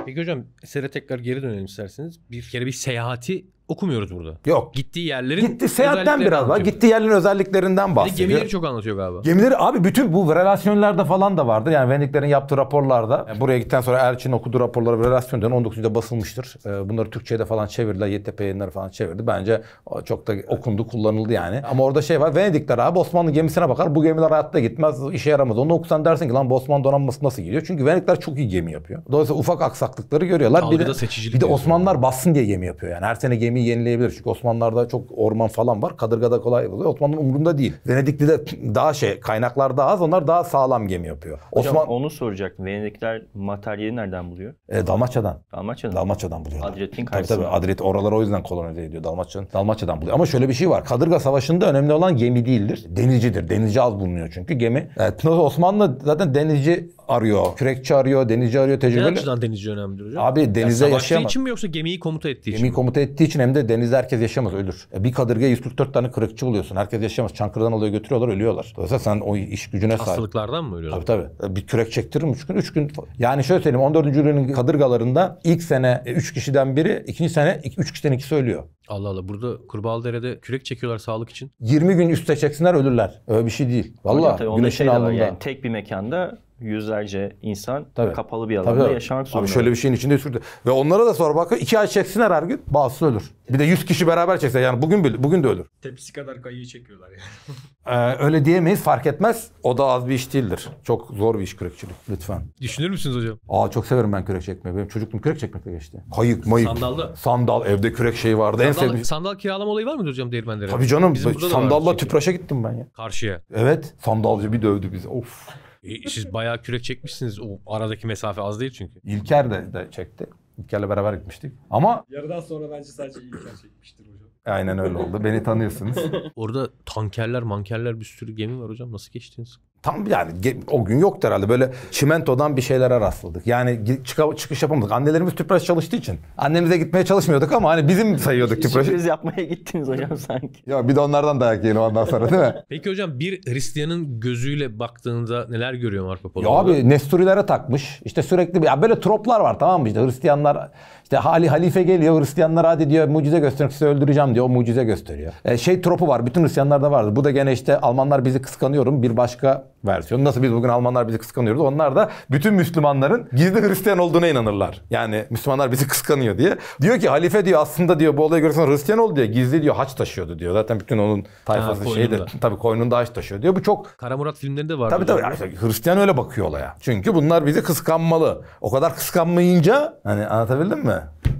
Peki hocam sere tekrar geri dönelim isterseniz. Bir kere bir seyahati okumuyoruz burada. Yok. Gittiği yerlerin Gitti seyahatten biraz var. Gittiği yerlerin özelliklerinden bahsediyor. Gemileri çok anlatıyor galiba. Gemileri abi bütün bu relasyonlarda falan da vardır. Yani Venediklerin yaptığı raporlarda. Yani e, buraya gittikten sonra Elçin okudu raporları relasyon dönemi 19. basılmıştır. E, bunları Türkçe'de falan çevirdiler. YTP yayınları falan çevirdi. Bence çok da okundu, kullanıldı yani. Ama orada şey var. Venedikler abi Osmanlı gemisine bakar. Bu gemiler hayatta gitmez. işe yaramaz. Onu okusan dersin ki lan bu Osmanlı donanması nasıl gidiyor? Çünkü Venedikler çok iyi gemi yapıyor. Dolayısıyla ufak aksaklıkları görüyorlar. bir de, bir de Osmanlılar bassın diye gemi yapıyor yani. Her sene gemi tabii yenileyebilir. Çünkü Osmanlılar'da çok orman falan var. Kadırga'da kolay oluyor Osmanlı umurunda değil. Venedikli'de daha şey kaynaklar daha az. Onlar daha sağlam gemi yapıyor. Hocam Osman... onu soracaktım. Venedikler materyali nereden buluyor? E, Dalmaçya'dan. Dalmaçya'dan. Dalmaçya'dan buluyor. Adriyatik'in karşısında. Tabii tabii. Adriyat oraları o yüzden kolonize ediyor. Dalmaçya'dan. Dalmaçya'dan buluyor. Ama şöyle bir şey var. Kadırga Savaşı'nda önemli olan gemi değildir. Denizcidir. Denizci az bulunuyor çünkü gemi. E, Osmanlı zaten denizci arıyor. Kürekçi arıyor, denizci arıyor, tecrübeli. Ne açıdan denizci önemlidir hocam? Abi denize yani yaşayamaz. için mi yoksa gemiyi komuta ettiği için Gemiyi komuta ettiği için hem de denizde herkes yaşamaz, ölür. E, bir kadırga 144 tane kırıkçı buluyorsun. Herkes yaşamaz. Çankırı'dan alıyor götürüyorlar, ölüyorlar. Dolayısıyla sen o iş gücüne sahip. Hastalıklardan mı ölüyorlar? Tabii tabii. E, bir kürek çektirir mi 3 gün? üç gün. Yani şöyle söyleyeyim 14. yüzyılın kadırgalarında ilk sene 3 e, kişiden biri, ikinci sene 3 kişiden ikisi ölüyor. Allah Allah burada Kurbağalıdere'de kürek çekiyorlar sağlık için. 20 gün üstte çeksinler ölürler. Öyle bir şey değil. Valla güneşin şey alnında. Yani tek bir mekanda yüzlerce insan Tabii. kapalı bir alanda Tabii. yaşamak zorunda. Abi şöyle bir şeyin içinde sürdü. Ve onlara da sor bak iki ay çeksinler her gün bazısı ölür. Bir de 100 kişi beraber çekse yani bugün bugün de ölür. Tepsi kadar kayığı çekiyorlar yani. ee, öyle diyemeyiz fark etmez. O da az bir iş değildir. Çok zor bir iş kürekçilik lütfen. Düşünür müsünüz hocam? Aa çok severim ben kürek çekmeyi. Benim çocukluğum kürek çekmekle geçti. Kayık mayık. Sandalda. Sandal evde kürek şeyi vardı. Sandal, en sevdiğim. Sandal kiralama olayı var mı hocam değirmenlere? Tabii canım. Bizim sandalla tüpraşa gittim ben ya. Karşıya. Evet. Sandalcı bir dövdü bizi. Of. E, siz bayağı kürek çekmişsiniz. O aradaki mesafe az değil çünkü. İlker de, de çekti. İlker'le beraber gitmiştik. Ama... Yarıdan sonra bence sadece İlker çekmiştir hocam. Aynen öyle oldu. Beni tanıyorsunuz. Orada tankerler, mankerler bir sürü gemi var hocam. Nasıl geçtiniz? Tam yani o gün yoktu herhalde. Böyle çimentodan bir şeylere rastladık. Yani çıkış yapamadık. Annelerimiz tüpraş çalıştığı için. Annemize gitmeye çalışmıyorduk ama hani bizim sayıyorduk tüpraşı. Sürpriz yapmaya gittiniz hocam sanki. ya bir de onlardan dayak yiyelim ondan sonra değil mi? Peki hocam bir Hristiyan'ın gözüyle baktığında neler görüyor Marco Polo? Ya abi Nesturilere takmış. İşte sürekli ya böyle troplar var tamam mı? İşte Hristiyanlar işte hali halife geliyor Hristiyanlar hadi diyor mucize göstermek size öldüreceğim diyor. O mucize gösteriyor. E, şey tropu var. Bütün Hristiyanlarda vardı. Bu da gene işte Almanlar bizi kıskanıyorum. Bir başka versiyon. Nasıl biz bugün Almanlar bizi kıskanıyoruz. Onlar da bütün Müslümanların gizli Hristiyan olduğuna inanırlar. Yani Müslümanlar bizi kıskanıyor diye. Diyor ki halife diyor aslında diyor bu olayı görürsen Hristiyan ol diyor. Gizli diyor haç taşıyordu diyor. Zaten bütün onun tayfası ha, şeyde tabii koynunda haç taşıyor diyor. Bu çok Kara Murat filmlerinde var. Tabii tabii. Yani, Hristiyan öyle bakıyor olaya. Çünkü bunlar bizi kıskanmalı. O kadar kıskanmayınca hani anlatabildim mi? Yeah.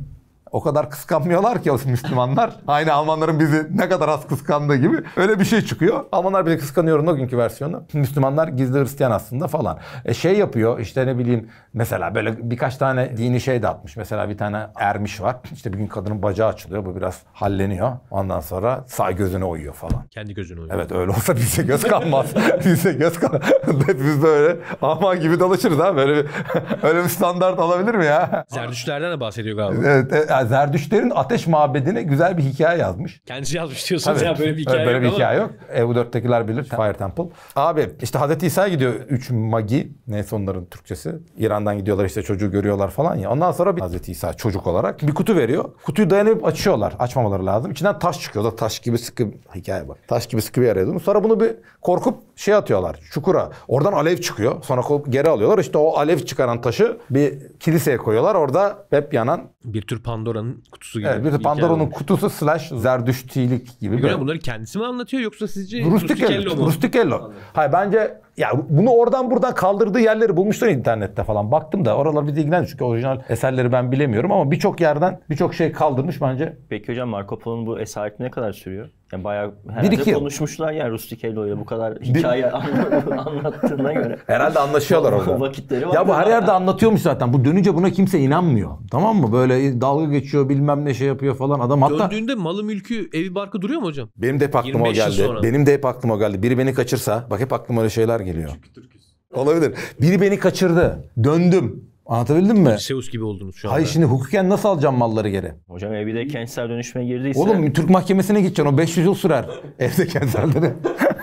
o kadar kıskanmıyorlar ki o Müslümanlar. Aynı Almanların bizi ne kadar az kıskandığı gibi öyle bir şey çıkıyor. Almanlar bizi kıskanıyor, o günkü versiyonu. Müslümanlar gizli Hristiyan aslında falan. E şey yapıyor işte ne bileyim mesela böyle birkaç tane dini şey de atmış. Mesela bir tane ermiş var. İşte bir gün kadının bacağı açılıyor. Bu biraz halleniyor. Ondan sonra sağ gözüne uyuyor falan. Kendi gözüne uyuyor. Evet öyle olsa bize göz kalmaz. bize göz kalmaz. Biz böyle öyle gibi dolaşırız ha. Böyle bir, öyle bir standart olabilir mi ya? Zerdüşlerden de bahsediyor galiba. Evet. E, yani Zerdüştlerin ateş mabedine güzel bir hikaye yazmış. Kendisi yazmış diyorsunuz Tabii. ya böyle bir hikaye evet, böyle bir hikaye yok. Ebu 4'tekiler bilir tamam. Fire Temple. Abi işte Hazreti İsa gidiyor 3 magi neyse onların Türkçesi. İran'dan gidiyorlar işte çocuğu görüyorlar falan ya. Ondan sonra bir Hazreti İsa çocuk olarak bir kutu veriyor. Kutuyu dayanıp açıyorlar. Açmamaları lazım. İçinden taş çıkıyor. O da taş gibi sıkı hikaye bak. Taş gibi sıkı bir araya Sonra bunu bir korkup şey atıyorlar çukura. Oradan alev çıkıyor. Sonra geri alıyorlar. İşte o alev çıkaran taşı bir kiliseye koyuyorlar. Orada hep yanan. Bir tür Pandora'nın kutusu gibi. Evet, bir tür Pandora'nın kutusu slash zerdüştilik gibi. Böyle. Bunları kendisi mi anlatıyor yoksa sizce Rustikello mu? Rustikello. Hayır bence ya bunu oradan buradan kaldırdığı yerleri bulmuşlar internette falan. Baktım da oralar bir ilgilenmiyor çünkü orijinal eserleri ben bilemiyorum ama birçok yerden birçok şey kaldırmış bence. Peki hocam Marco Polo'nun bu esareti ne kadar sürüyor? Yani bayağı herhalde bir konuşmuşlar yani Rustikello ile bu kadar hikaye anlattığına göre. Herhalde anlaşıyorlar orada. Vakitleri var. Ya bu her yerde anlatıyormuş zaten. Bu dönünce buna kimse inanmıyor. Tamam mı? Böyle dalga geçiyor bilmem ne şey yapıyor falan. Adam hatta... Döndüğünde malı mülkü evi barkı duruyor mu hocam? Benim de hep aklıma o geldi. Sonra. Benim de hep aklıma o geldi. Biri beni kaçırsa bak hep aklıma öyle şeyler geliyor geliyor. Çünkü Türküz. Olabilir. Biri beni kaçırdı. Döndüm. Anlatabildim mi? Seus gibi oldunuz şu anda. Hayır şimdi hukuken nasıl alacağım malları geri? Hocam ev bir de kentsel dönüşüme girdiyse... Oğlum Türk mahkemesine gideceksin o 500 yıl sürer. Evde kentsel dönüşüm.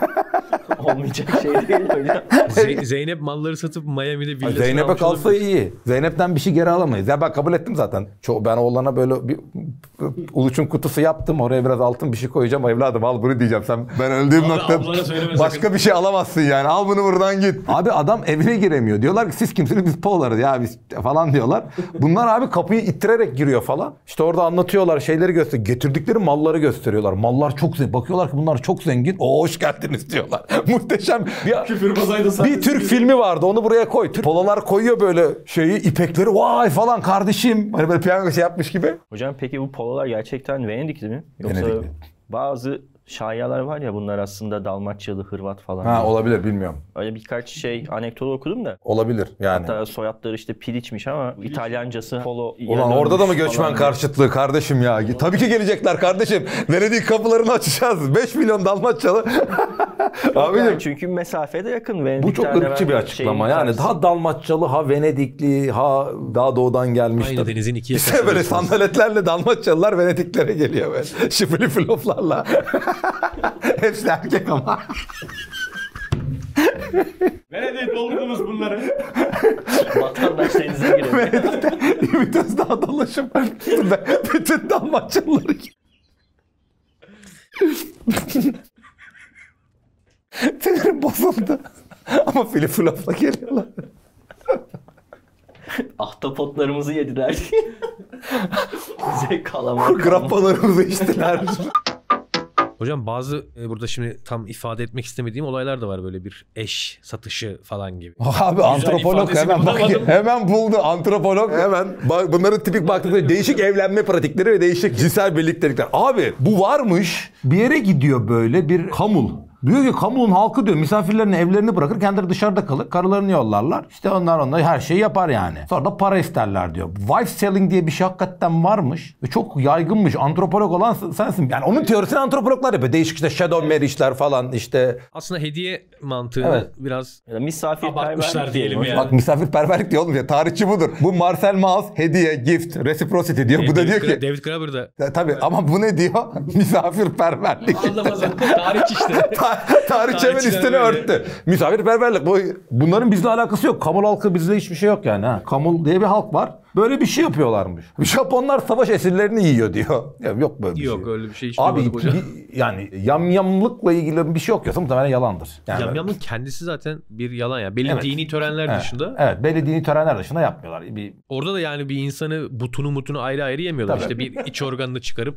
olmayacak şey değil hocam. Zeynep malları satıp Miami'de villasını Zeynep'e kalsa iyi. Zeynep'ten bir şey geri alamayız. Ya ben kabul ettim zaten. Ço ben oğlana böyle bir uluçun kutusu yaptım. Oraya biraz altın bir şey koyacağım. Evladım al bunu diyeceğim. Sen ben öldüğüm Abi, nokta başka sakın. bir şey alamazsın yani. Al bunu buradan git. Abi adam evine giremiyor. Diyorlar ki siz kimsiniz? Biz Polarız ya biz falan diyorlar. Bunlar abi kapıyı ittirerek giriyor falan. İşte orada anlatıyorlar şeyleri göster. Getirdikleri malları gösteriyorlar. Mallar çok zengin. Bakıyorlar ki bunlar çok zengin. O hoş geldiniz diyorlar. muhteşem. Bir, Küfür Bir Türk filmi vardı onu buraya koy. Türk Polalar koyuyor böyle şeyi ipekleri vay falan kardeşim. Hani böyle piyango şey yapmış gibi. Hocam peki bu Polalar gerçekten Venedikli mi? Yoksa Venedikli. bazı şayalar var ya bunlar aslında Dalmaçyalı, Hırvat falan. Ha olabilir bilmiyorum. Öyle birkaç şey anekdotu okudum da. Olabilir yani. Hatta soyadları işte Piliç'miş ama Piliç. İtalyancası Polo. Ulan orada da mı göçmen karşıtlığı kardeşim ya? Tabii ki gelecekler kardeşim. Venedik kapılarını açacağız. 5 milyon Dalmaçyalı. Abi yani çünkü mesafede yakın. Venedik bu çok ırkçı bir açıklama. Yani tersi. ha Dalmaçyalı ha Venedikli ha daha doğudan gelmiş. Aynı denizin iki yakası. İşte böyle sandaletlerle Dalmaçyalılar Venediklere geliyor böyle. Şifli floplarla. Hepsi erkek ama. Venedik doldurdunuz bunları. Vatandaş denize giriyor. Venedik'te Ümit daha dolaşım. Bütün Dalmaçyalıları Sinirim bozuldu. Ama Philip Flop'la geliyorlar. Ahtapotlarımızı yediler. Bize kalamar. Grappalarımızı içtiler. Hocam bazı e, burada şimdi tam ifade etmek istemediğim olaylar da var böyle bir eş satışı falan gibi. Abi antropolog hemen bak, hemen buldu antropolog hemen bak, bunların tipik baktığında değişik evlenme pratikleri ve değişik cinsel birliktelikler. Abi bu varmış bir yere gidiyor böyle bir kamul. Diyor ki Kamul'un halkı diyor misafirlerini evlerini bırakır kendileri dışarıda kalır. Karılarını yollarlar. İşte onlar onlar her şeyi yapar yani. Sonra da para isterler diyor. Wife selling diye bir şey hakikaten varmış. Ve çok yaygınmış. Antropolog olan sensin. Yani onun teorisini antropologlar yapıyor. Değişik işte shadow marriage'ler falan işte. Aslında hediye mantığı evet. biraz ya misafirperverlik diyelim yani. Bak misafir perverlik diyor oğlum ya. Tarihçi budur. Bu Marcel Mauss hediye, gift, reciprocity diyor. bu da diyor ki. David Graeber de Tabii ama bu ne diyor? misafirperverlik. Anlamaz. Tarihçi işte. çemen üstünü örttü. Misafirperverlik. Bu, bunların bizle alakası yok. Kamul halkı bizle hiçbir şey yok yani. Ha. Kamul diye bir halk var. Böyle bir şey yapıyorlarmış. Japonlar savaş esirlerini yiyor diyor. Ya yok böyle bir yok, şey. Yok öyle bir şey hiç Abi hocam. yani yamyamlıkla ilgili bir şey yok yoksa muhtemelen yalandır. Yani Yamyamlık kendisi zaten bir yalan ya. Belli evet. dini törenler evet. dışında. Evet belli dini törenler dışında yapmıyorlar. Bir... Orada da yani bir insanı butunu mutunu ayrı ayrı yemiyorlar. Tabii. İşte bir iç organını çıkarıp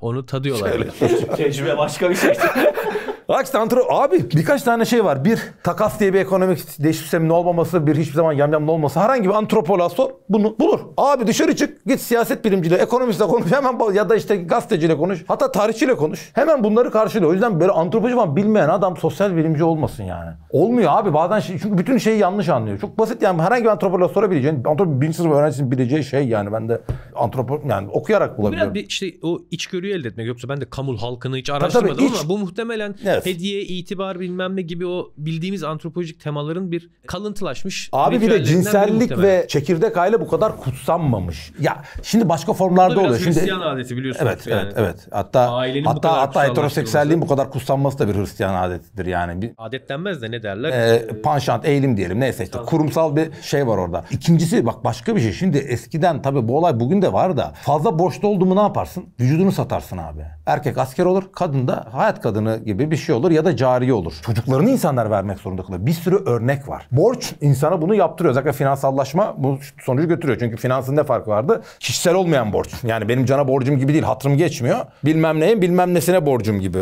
onu tadıyorlar. Şey. Tecrübe başka bir şey. Aksi antro abi birkaç tane şey var. Bir takas diye bir ekonomik değişim sistemin olmaması, bir hiçbir zaman yamyamlı olması. Herhangi bir antropoloğa sor bunu Bulur. Abi dışarı çık. Git siyaset bilimciyle, ekonomistle konuş. Hemen ya da işte gazeteciyle konuş. Hatta tarihçiyle konuş. Hemen bunları karşılıyor. O yüzden böyle antropoloji falan bilmeyen adam sosyal bilimci olmasın yani. Olmuyor abi. Bazen şey, çünkü bütün şeyi yanlış anlıyor. Çok basit yani herhangi bir antropoloğa sorabileceğin, antropoloji birinci sınıf öğrencisinin bileceği şey yani. Ben de antropolog yani okuyarak bulabiliyorum. Biraz bir işte o içgörüyü elde etmek. Yoksa ben de Kamul halkını hiç araştırmadım tabii, tabii, iç... ama bu muhtemelen evet. hediye, itibar bilmem ne gibi o bildiğimiz antropolojik temaların bir kalıntılaşmış. Abi bir de cinsellik ve çekirdek aile bu kadar kadar kutsanmamış. Ya şimdi başka formlarda oluyor. Hristiyan şimdi Hristiyan adeti biliyorsunuz. Evet yani. evet evet. Hatta Ailenin hatta hatta heteroseksüelliğin bu kadar kutsanması da bir Hristiyan adetidir yani. Bir, Adet de ne derler? E, panşant eğilim diyelim neyse işte Tabii. kurumsal bir şey var orada. İkincisi bak başka bir şey. Şimdi eskiden tabii bu olay bugün de var da fazla borçlu oldu mu ne yaparsın? Vücudunu satarsın abi. Erkek asker olur, kadın da hayat kadını gibi bir şey olur ya da cariye olur. Çocuklarını insanlar vermek zorunda kalıyor. Bir sürü örnek var. Borç insana bunu yaptırıyor. zaten finansallaşma bu sonucu götürüyor. Çünkü finansın ne farkı vardı? Kişisel olmayan borç. Yani benim cana borcum gibi değil, hatırım geçmiyor. Bilmem neye, bilmem nesine borcum gibi.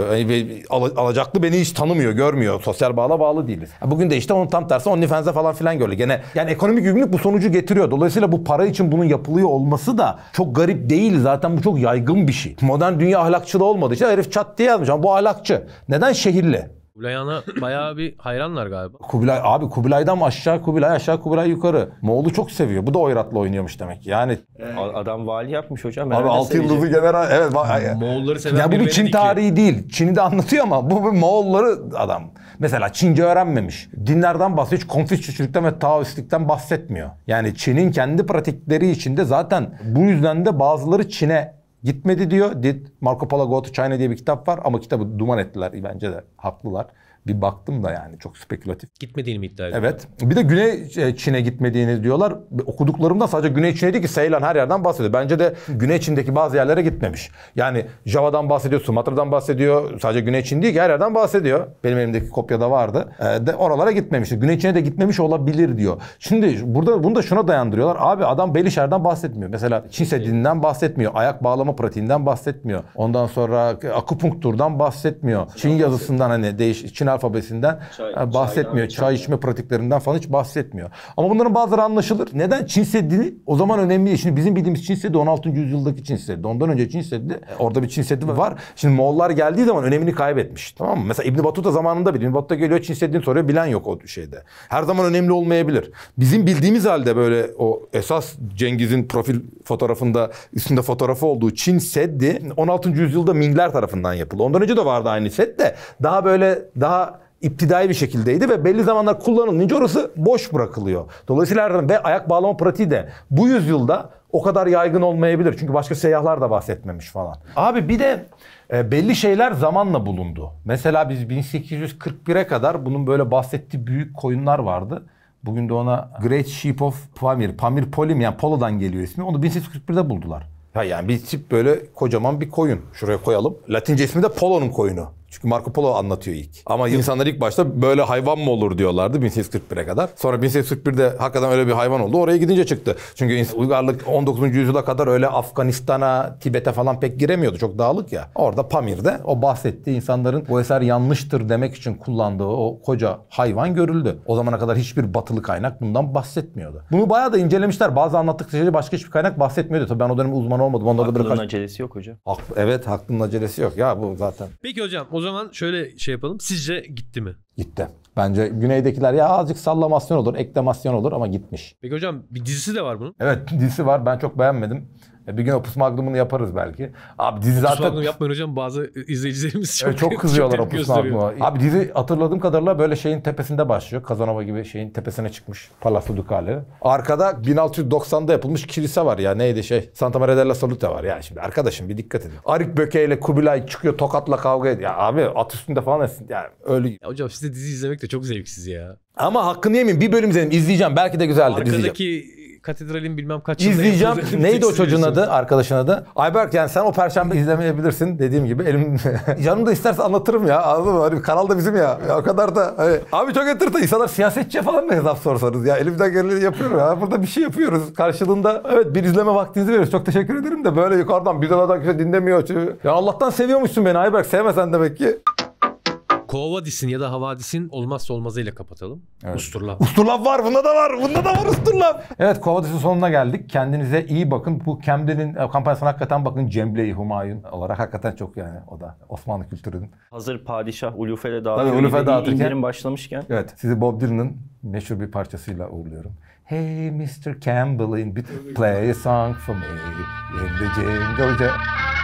alacaklı beni hiç tanımıyor, görmüyor. Sosyal bağla bağlı değiliz. Bugün de işte onun tam tersi OnlyFans'e falan filan görüyor. Gene yani ekonomik yükümlülük bu sonucu getiriyor. Dolayısıyla bu para için bunun yapılıyor olması da çok garip değil. Zaten bu çok yaygın bir şey. Modern dünya ahlak ahlakçı da olmadığı için herif çat diye yazmış ama bu ahlakçı. Neden şehirli? Kubilay'a bayağı bir hayranlar galiba. Kubilay abi Kubilay'dan aşağı Kubilay aşağı Kubilay yukarı. Moğol'u çok seviyor. Bu da Oyrat'la oynuyormuş demek. Yani A- adam vali yapmış hocam. Abi 6 yıldızlı general evet. Moğolları seven ya bu bir Çin iki. tarihi değil. Çin'i de anlatıyor ama bu bir Moğolları adam. Mesela Çince öğrenmemiş. Dinlerden bahsediyor. Hiç Konfüçyüsçülükten ve Taoistlikten bahsetmiyor. Yani Çin'in kendi pratikleri içinde zaten bu yüzden de bazıları Çin'e Gitmedi diyor. Did Marco Polo Go to China diye bir kitap var ama kitabı duman ettiler bence de haklılar bir baktım da yani çok spekülatif. Gitmediğini mi iddia ediyor? Evet. Bir de Güney e, Çin'e gitmediğini diyorlar. Okuduklarımda sadece Güney Çin'e değil ki Seylan her yerden bahsediyor. Bence de Güney Çin'deki bazı yerlere gitmemiş. Yani Java'dan bahsediyor, Sumatra'dan bahsediyor. Sadece Güney Çin değil ki her yerden bahsediyor. Benim elimdeki kopyada vardı. E, de oralara gitmemiş. Güney Çin'e de gitmemiş olabilir diyor. Şimdi burada bunu da şuna dayandırıyorlar. Abi adam Belişer'den bahsetmiyor. Mesela Çin Seddi'nden bahsetmiyor. Ayak bağlama pratiğinden bahsetmiyor. Ondan sonra akupunkturdan bahsetmiyor. Çin yazısından hani değiş Çin alfabesinden çay, e, bahsetmiyor. Çay, çay içme pratiklerinden falan hiç bahsetmiyor. Ama bunların bazıları anlaşılır. Neden? Çin Seddi o zaman önemli. Şimdi bizim bildiğimiz Çin Seddi 16. yüzyıldaki Çin Seddi. Ondan önce Çin Seddi. E, orada bir Çin Seddi var. Şimdi Moğollar geldiği zaman önemini kaybetmiş. Tamam mı? Mesela İbn Batuta zamanında biliyor. İbn Batuta geliyor Çin Seddi'ni soruyor. Bilen yok o şeyde. Her zaman önemli olmayabilir. Bizim bildiğimiz halde böyle o esas Cengiz'in profil fotoğrafında üstünde fotoğrafı olduğu Çin Seddi 16. yüzyılda Mingler tarafından yapıldı. Ondan önce de vardı aynı set de daha böyle daha iptidai bir şekildeydi ve belli zamanlar kullanılınca orası boş bırakılıyor. Dolayısıyla ve ayak bağlama pratiği de bu yüzyılda o kadar yaygın olmayabilir. Çünkü başka seyyahlar da bahsetmemiş falan. Abi bir de e, belli şeyler zamanla bulundu. Mesela biz 1841'e kadar bunun böyle bahsettiği büyük koyunlar vardı. Bugün de ona Great Sheep of Pamir, Pamir Polim yani Polo'dan geliyor ismi. Onu 1841'de buldular. Ha yani bir tip böyle kocaman bir koyun. Şuraya koyalım. Latince ismi de Polo'nun koyunu. Çünkü Marco Polo anlatıyor ilk. Ama insanlar ilk başta böyle hayvan mı olur diyorlardı 1841'e kadar. Sonra 1841'de hakikaten öyle bir hayvan oldu. Oraya gidince çıktı. Çünkü uygarlık 19. yüzyıla kadar öyle Afganistan'a, Tibet'e falan pek giremiyordu. Çok dağlık ya. Orada Pamir'de o bahsettiği insanların bu eser yanlıştır demek için kullandığı o koca hayvan görüldü. O zamana kadar hiçbir batılı kaynak bundan bahsetmiyordu. Bunu bayağı da incelemişler. Bazı anlattıkları şeyde başka hiçbir kaynak bahsetmiyordu. Tabii ben o dönem uzman olmadım. Onda da böyle aklının kaç... acelesi yok hocam. Ak- evet aklının acelesi yok ya bu zaten. Peki hocam o o zaman şöyle şey yapalım. Sizce gitti mi? Gitti. Bence güneydekiler ya azıcık sallamasyon olur, eklemasyon olur ama gitmiş. Peki hocam bir dizisi de var bunun. Evet dizisi var. Ben çok beğenmedim. E, bir gün Opus Magnum'unu yaparız belki. Abi dizi Opus zaten... Magnum yapmayın hocam bazı izleyicilerimiz e, çok, evet, çok kızıyorlar Opus Magnum'a. Abi dizi hatırladığım kadarıyla böyle şeyin tepesinde başlıyor. Kazanova gibi şeyin tepesine çıkmış Palazzo Ducale. Arkada 1690'da yapılmış kilise var ya neydi şey Santa Maria della Salute var ya şimdi arkadaşım bir dikkat edin. Arik Böke ile Kubilay çıkıyor tokatla kavga ediyor. Ya abi at üstünde falan etsin yani öyle. Ya hocam siz dizi izlemek de çok zevksiz ya. Ama hakkını yemin bir bölüm izledim izleyeceğim belki de güzeldir Arkadaki izleyeceğim katedralin bilmem kaç yılında İzleyeceğim. Neydi o çocuğun adı? Arkadaşın adı. Ayberk yani sen o perşembe izlemeyebilirsin. Dediğim gibi elim... Canım da isterse anlatırım ya. Anladın mı? Hani kanal da bizim ya. ya o kadar da... Hani... Abi çok enteresan. İnsanlar siyasetçi falan mı hesap sorsanız? Ya elimden geleni yapıyorum ya. Burada bir şey yapıyoruz. Karşılığında evet bir izleme vaktinizi veriyoruz. Çok teşekkür ederim de böyle yukarıdan bir dolardan kimse dinlemiyor. Ya Allah'tan seviyormuşsun beni Ayberk. Sevmesen demek ki. Kovadis'in ya da Havadis'in olmazsa olmazıyla kapatalım. Evet. Usturlap. Usturlap var. Bunda da var. Bunda da var Usturlap. evet Kovadis'in sonuna geldik. Kendinize iyi bakın. Bu Camden'in e, kampanyasına hakikaten bakın. Cemble-i Humayun olarak hakikaten çok yani o da Osmanlı kültürünün. Hazır padişah Ulufe'de dağıtıyor. Tabii Ulufe dağıtırken. indirim başlamışken. Evet. Sizi Bob Dylan'ın meşhur bir parçasıyla uğurluyorum. Hey Mr. Campbell, play a song for me in the jingle.